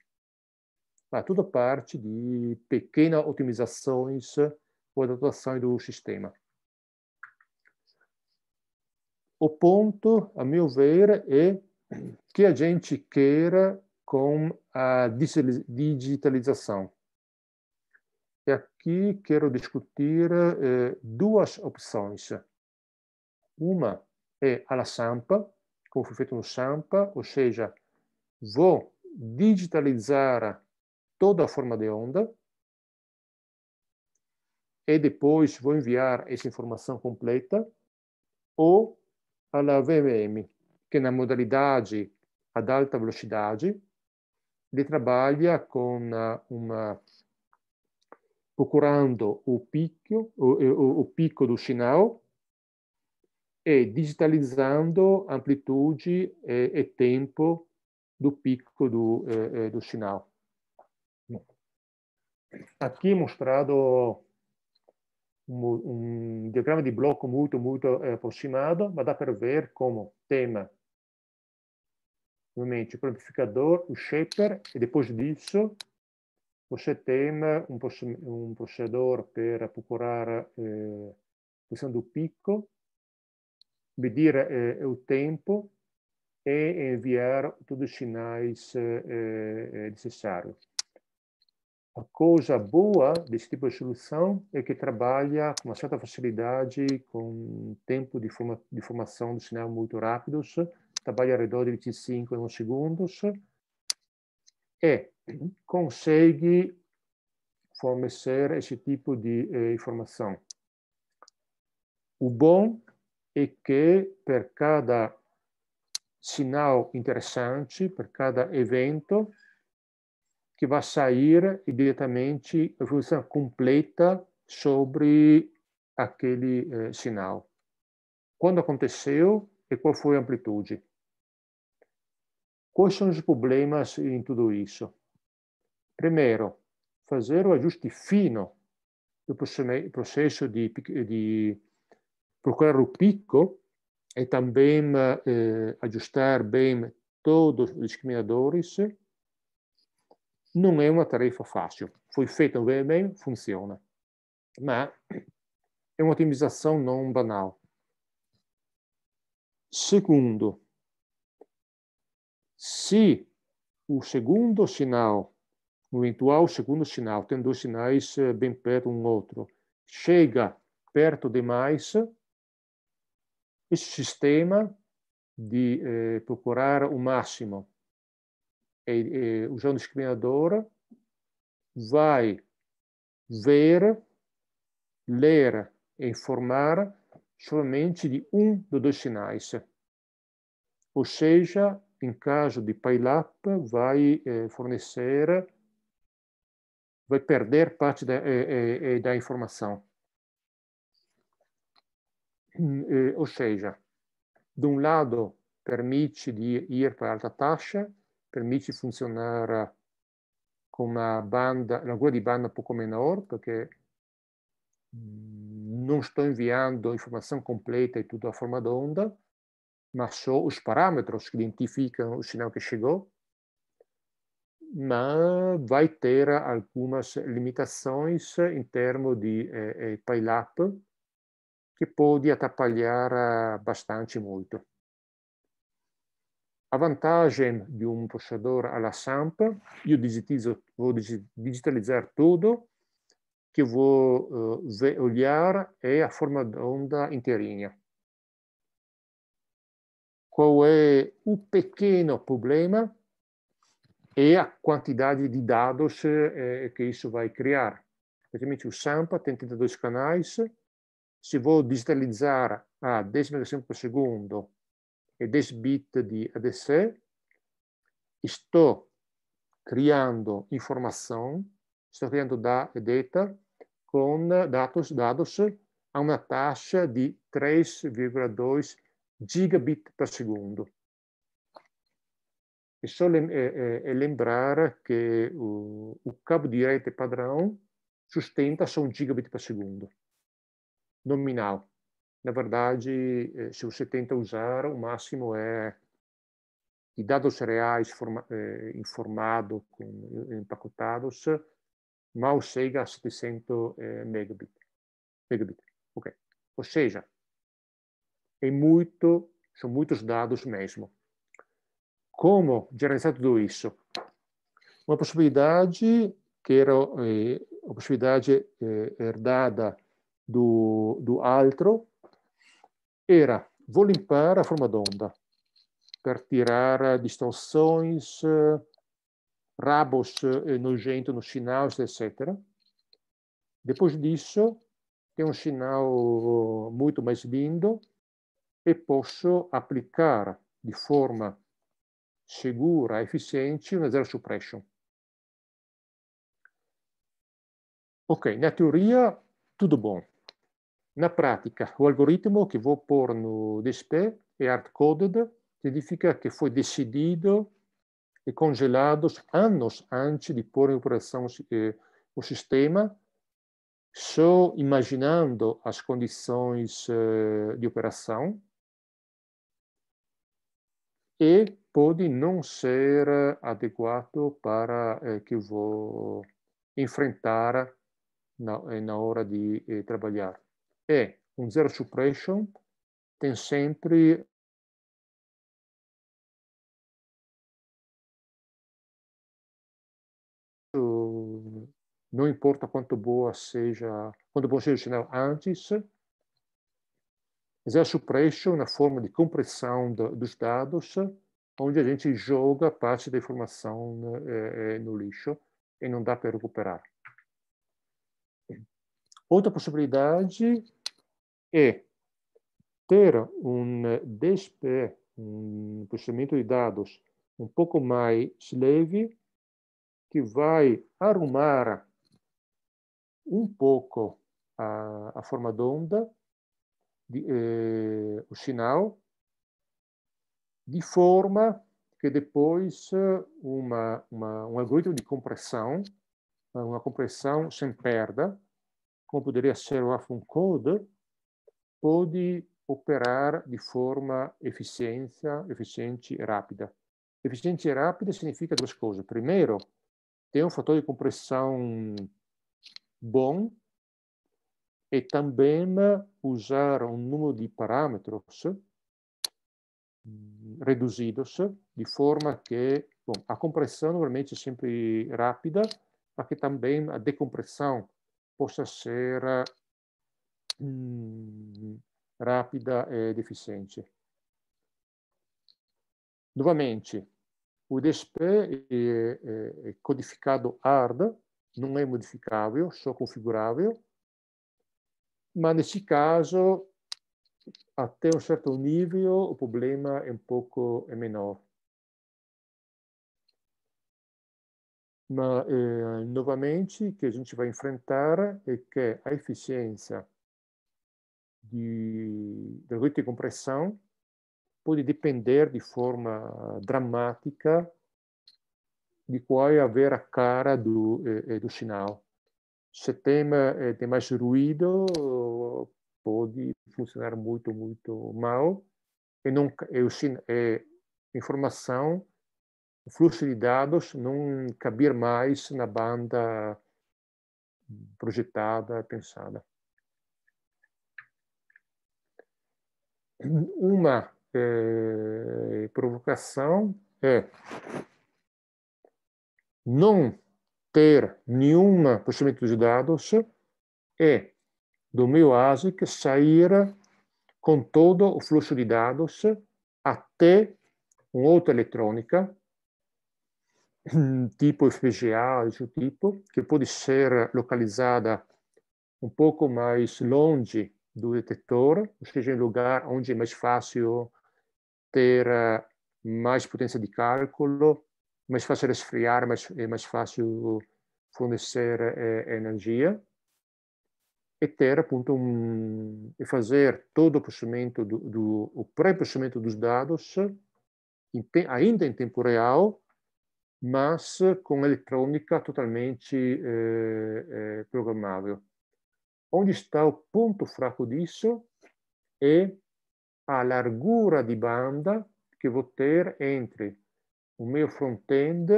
Ah, tudo parte de pequenas otimizações ou adaptações do sistema. O ponto, a meu ver, é que a gente queira com a digitalização aqui quero discutir eh, duas opções. Uma é a la Sampa, como foi feito no Sampa, ou seja, vou digitalizar toda a forma de onda e depois vou enviar essa informação completa ou a la VMM, que na modalidade ad alta velocidade ele trabalha com ah, uma procurando o pico, eh, o, o do sinal e digitalizando amplitude e, e tempo do pico do, eh, eh do sinal. Aqui mostrado mostrato un, un diagramma di blocco molto, molto eh, approssimato, ma dá para ver como tema, novamente, o amplificador, o shaper, e depois disso Pochetem, né, um um un para per procurar eh, a questão do pico, medir eh, o tempo e enviar todos os sinais eh, eh necessários. A coisa boa desse tipo de solução é que trabalha com uma certa facilidade, com tempo de, forma, de formação de sinal muito rápidos, trabalha ao redor de 25 segundos, e consegue fornecer esse tipo de eh, informação. O bom é que, per cada sinal interessante, per cada evento, que vai sair diretamente a informação completa sobre aquele eh, sinal. Quando aconteceu e qual foi a amplitude? Quais são os problemas em tudo isso? Primeiro, fazer o ajuste fino do processo de, de procurar o pico e também eh, ajustar bem todos os discriminadores não é uma tarefa fácil. Foi feita bem, funciona. Mas é uma otimização não banal. Segundo, se o segundo sinal no eventual segundo sinal, tem dois sinais eh, bem perto um outro. Chega perto demais, esse sistema de eh, procurar o máximo e, e, usando o discriminador vai ver, ler e informar somente de um dos dois sinais. Ou seja, em caso de pile-up, vai eh, fornecer vai perder parte da, é, é, é da informação. Hum, é, ou seja, de um lado, permite de ir para alta taxa, permite funcionar com uma banda, largura de banda um pouco menor, porque hum, não estou enviando informação completa e tudo à forma de onda, mas só os parâmetros que identificam o sinal que chegou. ma vai ter alcunas limitações in termini di eh, eh, pile-up che può atrapalhar abbastanza molto. A vantaggio di un processador alla SAMP, io voglio digitalizzare tutto che voglio eh, olhar è a forma d'onda interina. Qual è un piccolo problema? e é a quantidade de dados eh, que isso vai criar. Praticamente o Sampa tem 32 canais, se vou digitalizar a 10 MB por segundo e 10 bit de ADC, estou criando informação, estou criando data com dados, dados a uma taxa de 3,2 gigabit per segundo. É só eh, eh, eh, lembrar que o, o cabo rede padrão sustenta só um gigabit por segundo, nominal. Na verdade, se você tenta usar, o máximo é i dados reais forma, eh, informado com, empacotados mal chega a 700 eh, megabit. megabit. Okay. Ou seja, é muito, são muitos dados mesmo. Como gerenciar tudo isso? Uma possibilidade que era eh, possibilidade eh, herdada do, do altro era vou limpar a forma d'onda para tirar distorções, rabos eh, nojentos nos sinais, etc. Depois disso, tem um sinal muito mais lindo e posso aplicar de forma segura, eficiente, uma zero suppression. Ok, na teoria, tudo bom. Na prática, o algoritmo que vou pôr no display é hard-coded, significa que foi decidido e congelado anos antes de pôr em operação o eh, sistema, só imaginando as condições eh, de operação, e pode não ser eh, adequado para eh, que vou enfrentar na, eh, na hora de eh, trabalhar. é um zero suppression tem sempre não importa quanto boa seja, quanto boa seja o sinal antes, mas é a na forma de compressão do, dos dados, onde a gente joga parte da informação né, é, é, no lixo e não dá para recuperar. Outra possibilidade é ter um né, despe, um processamento de dados um pouco mais leve, que vai arrumar um pouco a, a forma d'onda. onda di, eh, o sinal de forma que depois eh, uma, uma, um algoritmo de compressão, uma compressão sem perda, como poderia ser o Afun Code, pode operar de forma eficiência, eficiente e rápida. Eficiente e rápida significa duas coisas. Primeiro, tem um fator de compressão bom, e também usar um número de parâmetros hum, reduzidos, de forma que bom, a compressão obviamente é sempre rápida, mas que também a decompressão possa ser hum, rápida e eficiente. Novamente, o DSP é, é, é codificado hard, não é modificável, só configurável, ma nesse caso, até um certo nível, o problema é um pouco menor. Mas, eh, novamente, o que a gente vai enfrentar é que a eficiência da do de compressão pode depender de forma dramática de qual é a ver a cara do, eh, do sinal se tem, tem mais ruído, pode funcionar muito, muito mal. E, não, é, informação, o fluxo de dados não caber mais na banda projetada, pensada. Uma é, provocação é não ter nenhum processamento dos dados e, do meu ASIC, sair com todo o fluxo de dados até uma outra eletrônica, tipo FPGA, desse tipo, que pode ser localizada um pouco mais longe do detector, ou seja, em lugar onde é mais fácil ter eh, mais potência de cálculo mais fácil esfriar, mais, é mais fácil fornecer é, energia e ter appunto um, e fazer todo o processamento do, do o pré-processamento dos dados em, ainda em tempo real, mas com eletrônica totalmente eh, eh, programável. Onde está o ponto fraco disso é a largura de banda que vou ter entre o mio front-end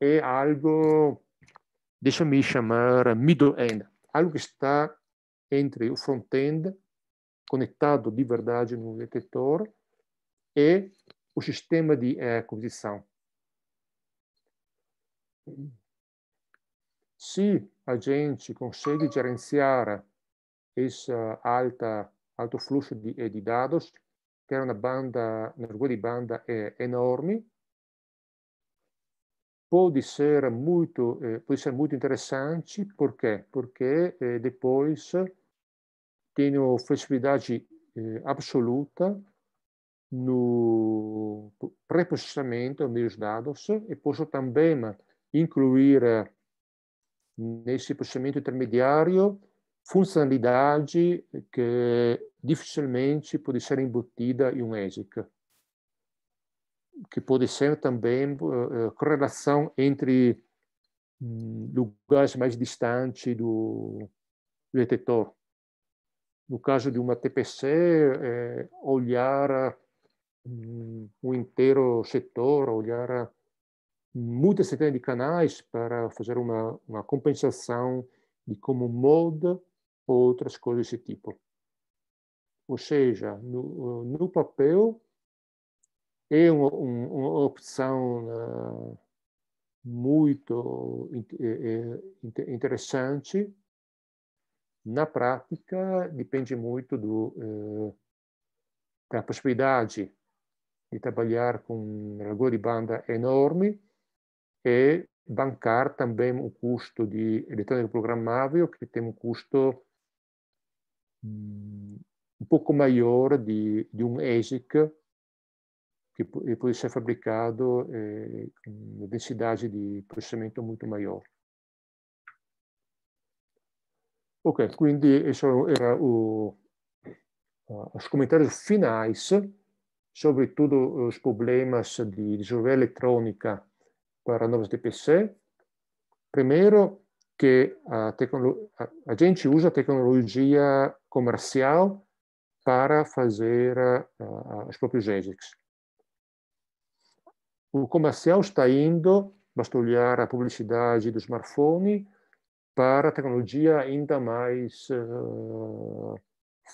é algo, deixa me chamar middle-end, algo che sta entre o front-end, conectado di verdade no detector, e o sistema di eh, composição. Se a gente consegue gerenciar esse alto flusso di, eh, de dados, che è una banda, una di banda eh, enorme, può essere molto, eh, pode ser muito interessante, perché? Porque eh, depois tengo flessibilità eh, absoluta no preprocessamento dos dados e posso também incluir nel processamento intermediario funzionalità che difficilmente può essere imbottita in un ESIC. que pode ser também eh, eh, correlação entre hum, lugares mais distantes do, detetor, detector. No caso de uma TPC, é olhar hum, um, inteiro setor, olhar muitas centenas de canais para fazer uma, uma compensação de como molda ou outras coisas desse tipo. Ou seja, no, no papel, é uma, uma opção eh, muito eh, eh, interessante. Na prática, depende muito do, da possibilidade de trabalhar com largura de banda enorme e bancar também o custo de eletrônica programável, que tem um custo hum, um pouco maior de, de um ASIC que, que pode ser fabricado eh, com densidade de processamento muito maior. Ok, quindi questo era o, uh, os comentários finais sobre tudo os problemas de resolver eletrônica para novos DPC. Primeiro, que a, a, gente usa tecnologia comercial para fazer uh, os próprios EGICs o comercial está indo, basta olhar a publicidade do smartphone, para a tecnologia ainda mais uh,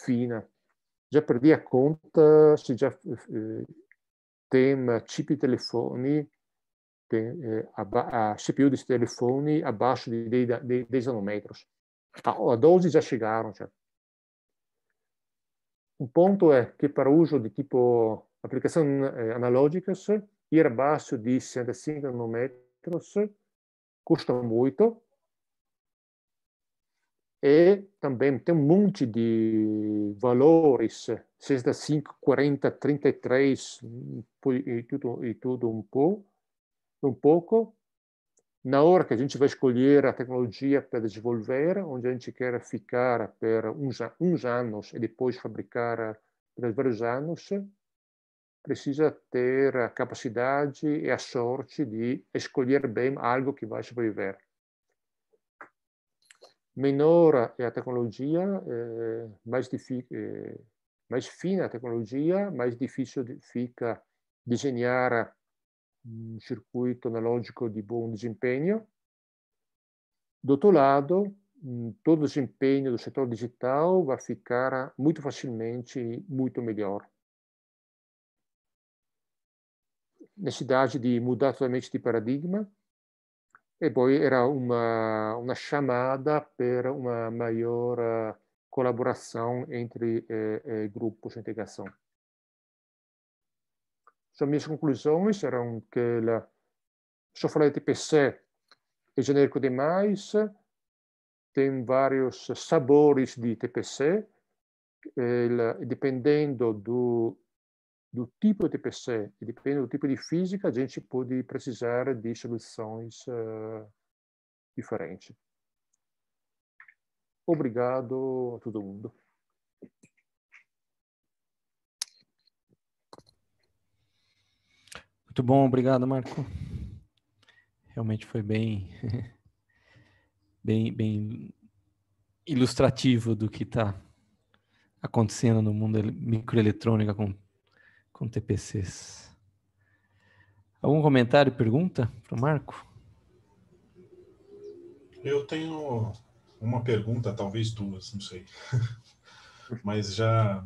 fina. Já perdi a conta se já uh, tem chip telefone, tem, uh, a, a, CPU desse telefone abaixo de 10, de nanômetros. A, a 12 já chegaram. Já. Um ponto é que para uso de tipo aplicações analógicas, ir abaixo de 65 nanômetros custa muito. E também tem um monte de valores, 65, 40, 33, e tudo, e tudo um, pouco, um pouco. Na hora que a gente vai escolher a tecnologia para desenvolver, onde a gente quer ficar por uns, uns anos e depois fabricar por vários anos, precisa ter a capacidade e a sorte de escolher bem algo que vai sobreviver. Menor é a tecnologia, eh, mais, eh, mais fina a tecnologia, mais difícil fica desenhar um circuito analógico di buon desempenho. Do outro lado, hum, todo o desempenho do setor digital vai ficar muito facilmente muito melhor. necessidade de mudar totalmente de paradigma. E poi era uma, uma chamada para uma maior eh, colaboração entre eh, eh, grupos de integração. As minhas conclusões eram que o só falar de TPC é genérico demais, tem vários sabores de TPC, eh, dependendo do do tipo de TPC e depende do tipo de física, a gente pode precisar de soluções uh, eh, diferentes. Obrigado a todo mundo. Muito bom, obrigado, Marco. Realmente foi bem, bem, bem ilustrativo do que está acontecendo no mundo com com TPCs. Algum comentário, pergunta para o Marco? Eu tenho uma pergunta, talvez duas, não sei. Mas já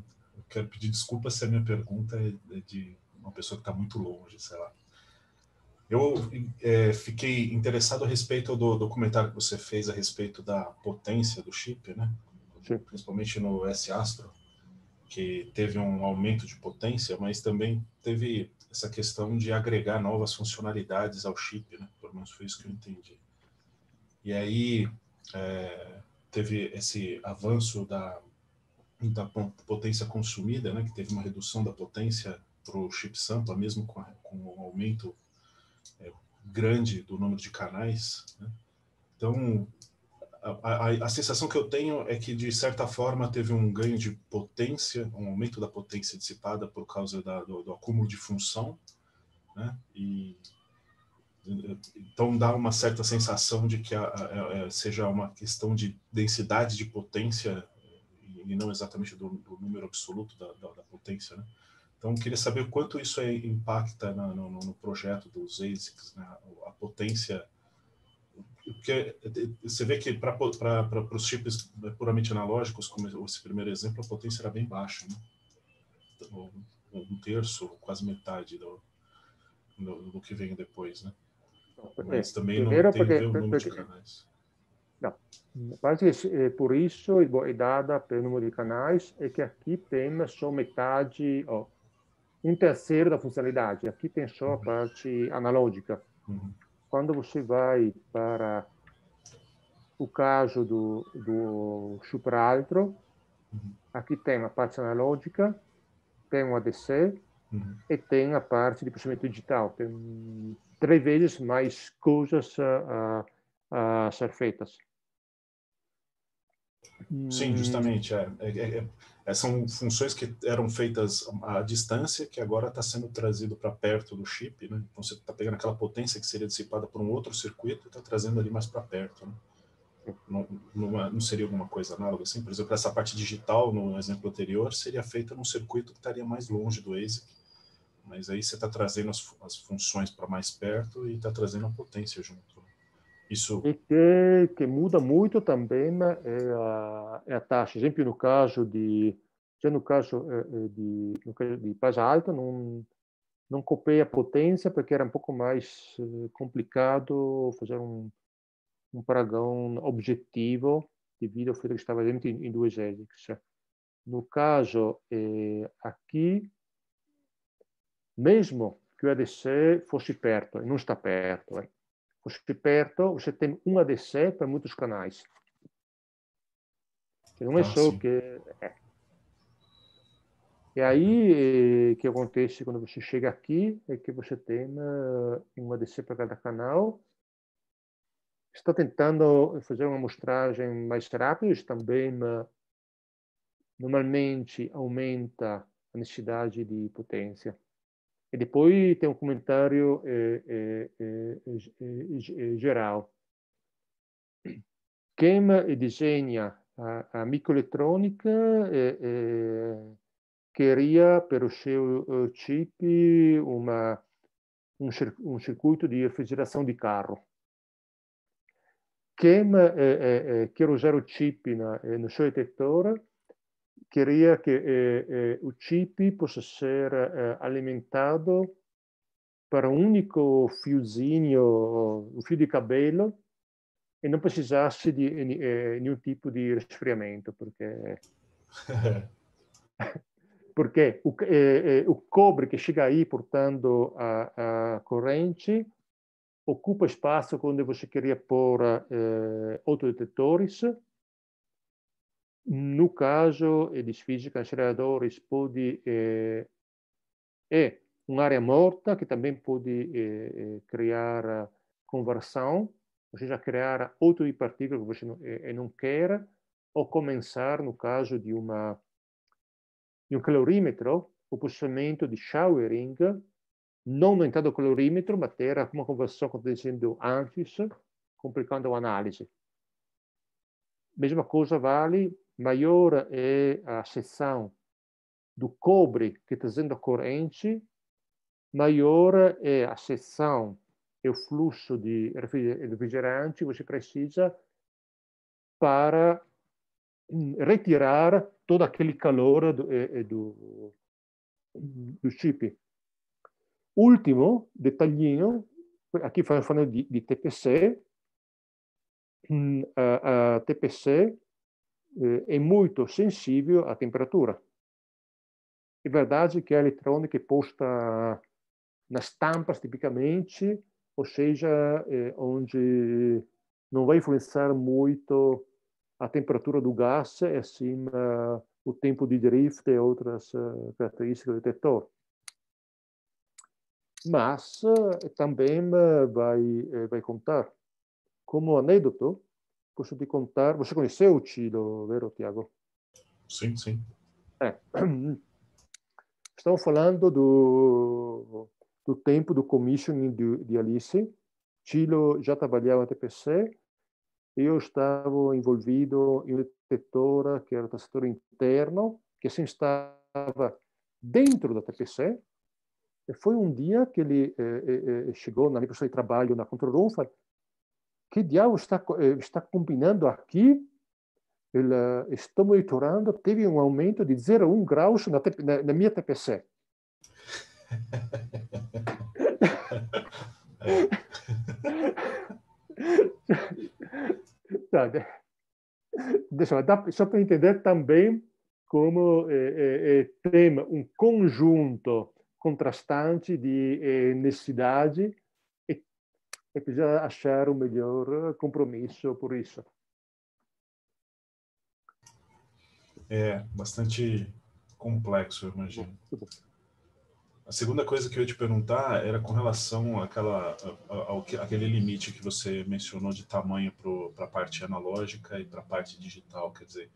quero pedir desculpa se a minha pergunta é de é uma pessoa que está muito longe, sei lá. Eu é, fiquei interessado a respeito do documentário que você fez a respeito da potência do chip, né? Sim. Principalmente no S-Astro que teve um aumento de potência, mas também teve essa questão de agregar novas funcionalidades ao chip, né? pelo menos foi isso que eu entendi. E aí é, teve esse avanço da, da potência consumida, né? que teve uma redução da potência para o chip Sampa, mesmo com, a, com um aumento é, grande do número de canais. Né? Então, a, a, a, sensação que eu tenho é que, de certa forma, teve um ganho de potência, um aumento da potência dissipada por causa da, do, do, acúmulo de função, né? E, então dá uma certa sensação de que a, é, é, seja uma questão de densidade de potência e não exatamente do, do número absoluto da, da, da potência, né? Então, queria saber quanto isso impacta na, no, no, projeto dos ASICs, né? a potência porque você vê que para os chips puramente analógicos, como esse primeiro exemplo, a potência era bem baixa, né? Então, um terço, quase metade do, do, do que vem depois, né? Mas é. também Primeiro, não tem porque, o número porque, de canais. Não, é é por isso é dada pelo número de canais é que aqui tem só metade, ó, um terceiro da funcionalidade. Aqui tem só a uhum. parte analógica. Uhum quando você vai para o caso do, do uhum. aqui tem a parte analógica, tem o ADC uhum. e tem a parte de processamento digital. Tem três vezes mais coisas a, a, ser feitas. Sim, justamente. Hum. é, é, é, é é, são funções que eram feitas à distância, que agora está sendo trazido para perto do chip, né? Então você está pegando aquela potência que seria dissipada por um outro circuito e está trazendo ali mais para perto, né? Não, numa, é, não, seria alguma coisa análoga assim? Por exemplo, essa parte digital, no exemplo anterior, seria feita num circuito que estaria mais longe do ASIC, mas aí você está trazendo as, as funções para mais perto e está trazendo a potência junto. Né? Isso. E que, que muda muito também né, é a, é a taxa. Por exemplo, no caso de já no caso é, é, de no caso de Pasa Alta não não copiei a potência porque era um pouco mais eh, complicado fazer um um paragão objetivo devido ao fato que estava dentro em duas hélixes. No caso eh, aqui, mesmo que o ADC fosse perto, e não está perto, é você perto, você tem um ADC para muitos canais. Que não é ah, só sim. que... É. E aí, o que acontece quando você chega aqui é que você tem um ADC para cada canal. estou tentando fazer uma amostragem mais rápida, isso também eh, normalmente aumenta a necessidade de potência. E depois tem um comentário eh, eh, eh, geral. Quem desenha a, a microeletrônica queria para o seu chip uma, um, um circuito de refrigeração de carro. Quem quer usar o chip na, no seu detector queria que eh, o eh, chip possa ser eh, alimentado para um único fiozinho, um fio de cabelo, e não precisasse de eh, nenhum tipo de resfriamento, porque porque o, eh, o, cobre que chega aí portando a, a, corrente ocupa espaço quando você queria pôr eh, autodetetores no caso, de físicos aceleradores pode é, é uma área morta que também pode é, criar conversão, ou seja, criar outro de partícula que você não, é, não quer, ou começar, no caso de, uma, de um calorímetro, o processamento de showering, não no entanto calorímetro, mas ter uma conversão acontecendo antes, complicando a análise. Mesma coisa vale maior é a seção do cobre que está sendo corrente, maior é a seção e é o fluxo de refrigerante que você precisa para hum, retirar todo aquele calor do, é, é do, do chip. Último detalhinho, aqui falando de, de TPC, hum, TPC eh, é muito sensível à temperatura. É verdade que a eletrônica é posta nas tampas, tipicamente, ou seja, eh, onde não vai influenciar muito a temperatura do gás e, assim, o tempo de drift e outras características do detector. Mas também vai, vai contar como anedoto posso te contar. Você conheceu o Tilo, vero, Tiago? Sim, sim. É. Estamos eh, falando do, do tempo do commissioning de, de Alice. Tilo já trabalhava na TPC. Eu estava envolvido em uma detetora que era um detetor interno, que se instalava dentro da TPC. E foi um dia que ele eh, eh, eh chegou na minha pessoa de trabalho na Control Room e que diabo está, eh, está combinando aqui? Ele, eh, estou monitorando, teve um aumento de 0,1 graus na, na, na minha TPC. Tá, deixa, dá, só para entender também como é, é, tem um conjunto contrastante de é, necessidade e precisa achar o um melhor compromisso por isso. É bastante complexo, eu imagino. A segunda coisa que eu ia te perguntar era com relação àquela, ao, àquele limite que você mencionou de tamanho para a parte analógica e para a parte digital, quer dizer,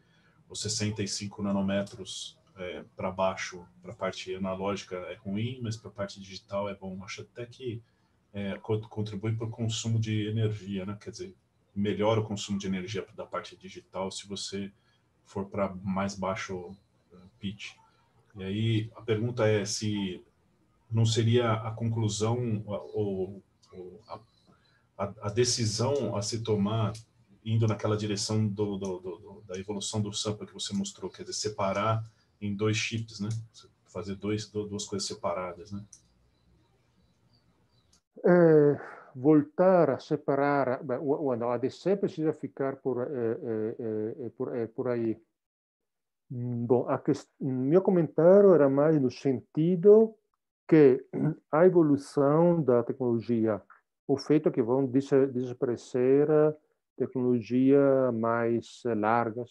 os 65 nanômetros é, para baixo, para a parte analógica é ruim, mas para a parte digital é bom. Acho até que é, contribui para o consumo de energia, né? quer dizer, melhora o consumo de energia da parte digital se você for para mais baixo é, pitch. E aí a pergunta é se não seria a conclusão ou, ou a, a, decisão a se tomar indo naquela direção do, do, do, da evolução do sample que você mostrou, quer dizer, separar em dois chips, né? Fazer dois, duas coisas separadas, né? Eh, voltar a separar, beh, bueno, a DC precisa ficar por, eh, eh, por, por aí. Mm, bom, a mm, meu comentário era mais no sentido que a evolução da tecnologia, o feito que vão desaparecer tecnologia mais largas,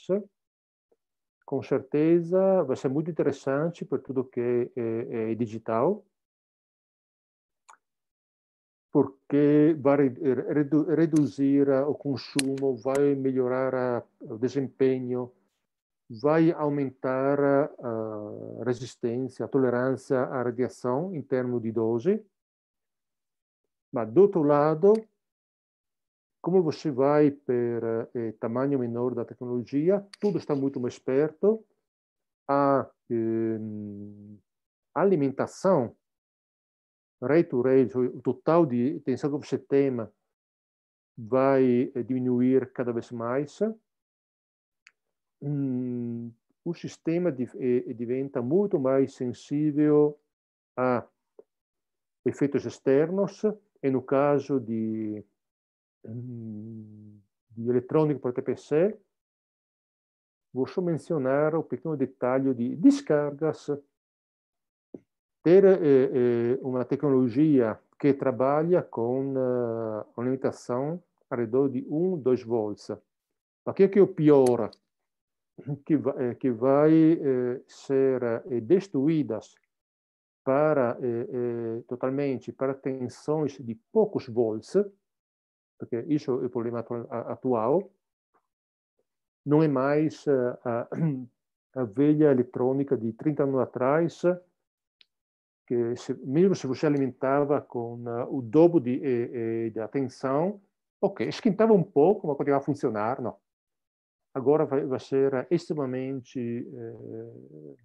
com certeza vai ser muito interessante para tudo que é, é, é digital, porque vai redu reduzir eh, o consumo, vai melhorar eh, o desempenho, vai aumentar eh, a resistência, a tolerância à radiação em termos de dose. Mas, do outro lado, como você vai para eh, tamanho menor da tecnologia, tudo está muito mais perto. A eh, alimentação Ray to rail, o total de tensão do sistema vai eh, diminuir cada vez mais. Hum, o sistema eh, diventa muito mais sensível a efeitos externos e no caso de, hum, de eletrônico para TPC, vou só mencionar o pequeno detalhe de descargas ter eh, eh uma tecnologia que trabalha com eh, uh, alimentação ao redor de 1, 2 volts. Mas que é o pior? Que vai, que vai eh, ser destruídas para, eh, eh, totalmente para tensões de poucos volts, porque isso é o problema atual, não é mais a, a, a velha eletrônica de 30 anos atrás, que se, mesmo se você alimentava com uh, o dobro de, de, eh, eh, de atenção, ok, esquentava um pouco, mas continuava a funcionar, não. Agora vai, vai ser extremamente eh,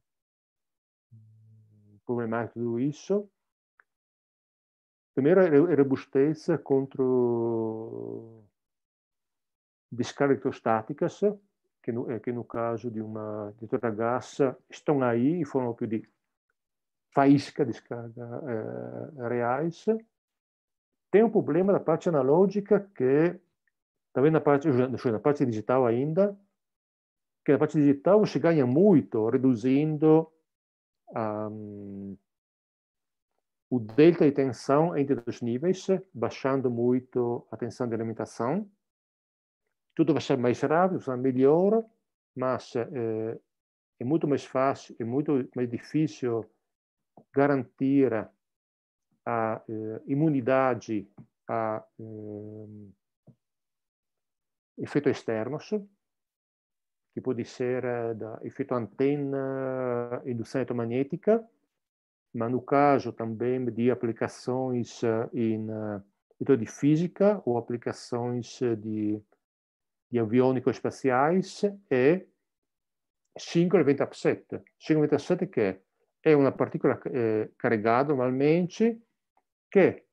problemático tudo isso. Primeiro, a robustez contra descargas estáticas, que no, eh, que no caso de uma de toda a gás estão aí e foram ao faísca, de é, reais. Tem um problema da parte analógica que, também tá na parte, na parte digital ainda, que na parte digital você ganha muito reduzindo um, o delta de tensão entre os níveis, baixando muito a tensão de alimentação. Tudo vai ser mais rápido, será melhor, mas é, é muito mais fácil, é muito mais difícil garantir a eh, imunidade a eh, efeitos externos, que pode ser essere eh, da effetto antenna induzione elettromagnetica, no caso também de aplicações em então, de física ou aplicações de, de aviônicos espaciais é 5,27. 5,27 é que é è una particola eh, caricata, malmenci, che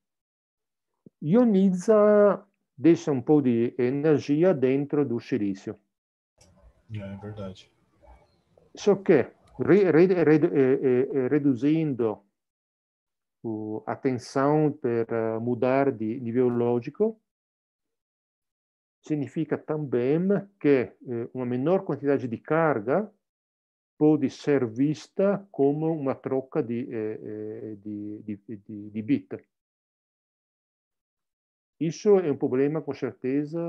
ionizza, deixa un po' di energia dentro do silício. è vero. Só che, re, re, re, eh, eh, reduzindo o, a tensão para eh, mudar di de biológico, significa também che eh, uma menor quantidade di carga può essere vista como uma troca di, de, de, de bit. Isso è un problema, com certeza,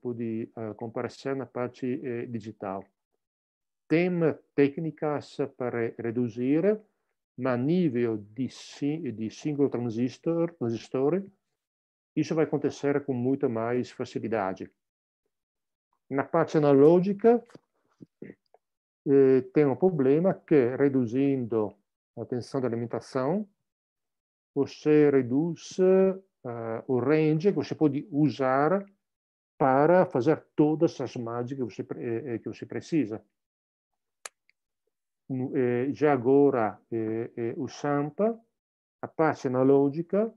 pode eh, comparecer na parte eh, digital. Tem técnicas per reduzir, ma a nível de, de single transistor, transistor, isso vai acontecer con molta mais facilità. Una parte analogica tem um problema que, reduzindo a tensão da alimentação, você reduz uh, eh, o range que você pode usar para fazer todas as mágicas que você, que você precisa. Já agora, o SAMPA, a parte analógica,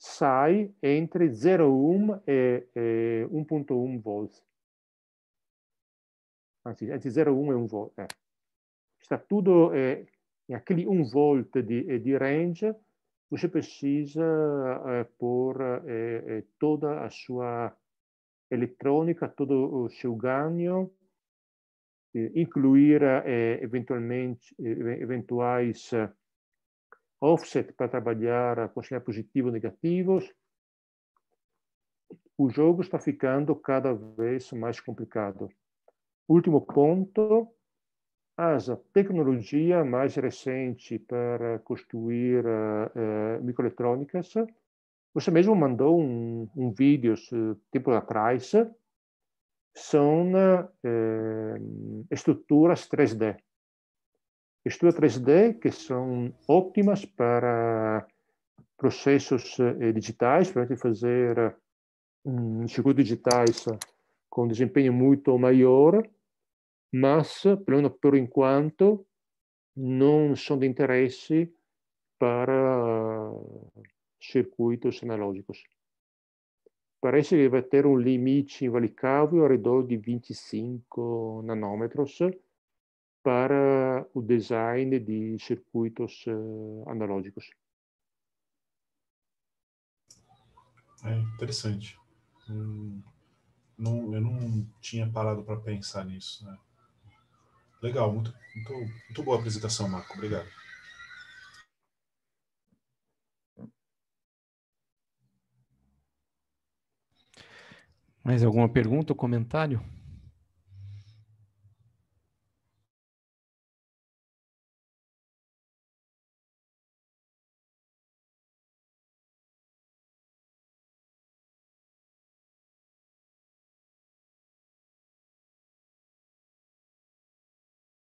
sai entre 0,1 e 1,1 volts antes anzi 0,1 é 1 volt. Eh. Sta tutto eh, aquele 1 volt de eh, de range, você precisa eh, pôr eh, toda a sua eletrônica, todo o seu ganho, incluir eventualmente, eventuais offset para trabalhar com sinal positivo ou negativo. o jogo está ficando cada vez mais complicado. Último ponto, as tecnologias mais recentes para construir uh, microeletrônicas. Você mesmo mandou um, um vídeo eh, tempo atrás. São uh, estruturas 3D. Estruturas 3D que são ótimas para processos digitais, para fazer um, circuitos digitais com desempenho muito maior mas, pelo menos por enquanto, não são de interesse para circuitos analógicos. Parece que vai ter um limite invalicável ao redor de 25 nanômetros para o design de circuitos eh, analógicos. É interessante. Hum, não, eu não tinha parado para pensar nisso. Né? Legal, muito, muito, muito boa a apresentação, Marco. Obrigado. Mais alguma pergunta ou comentário?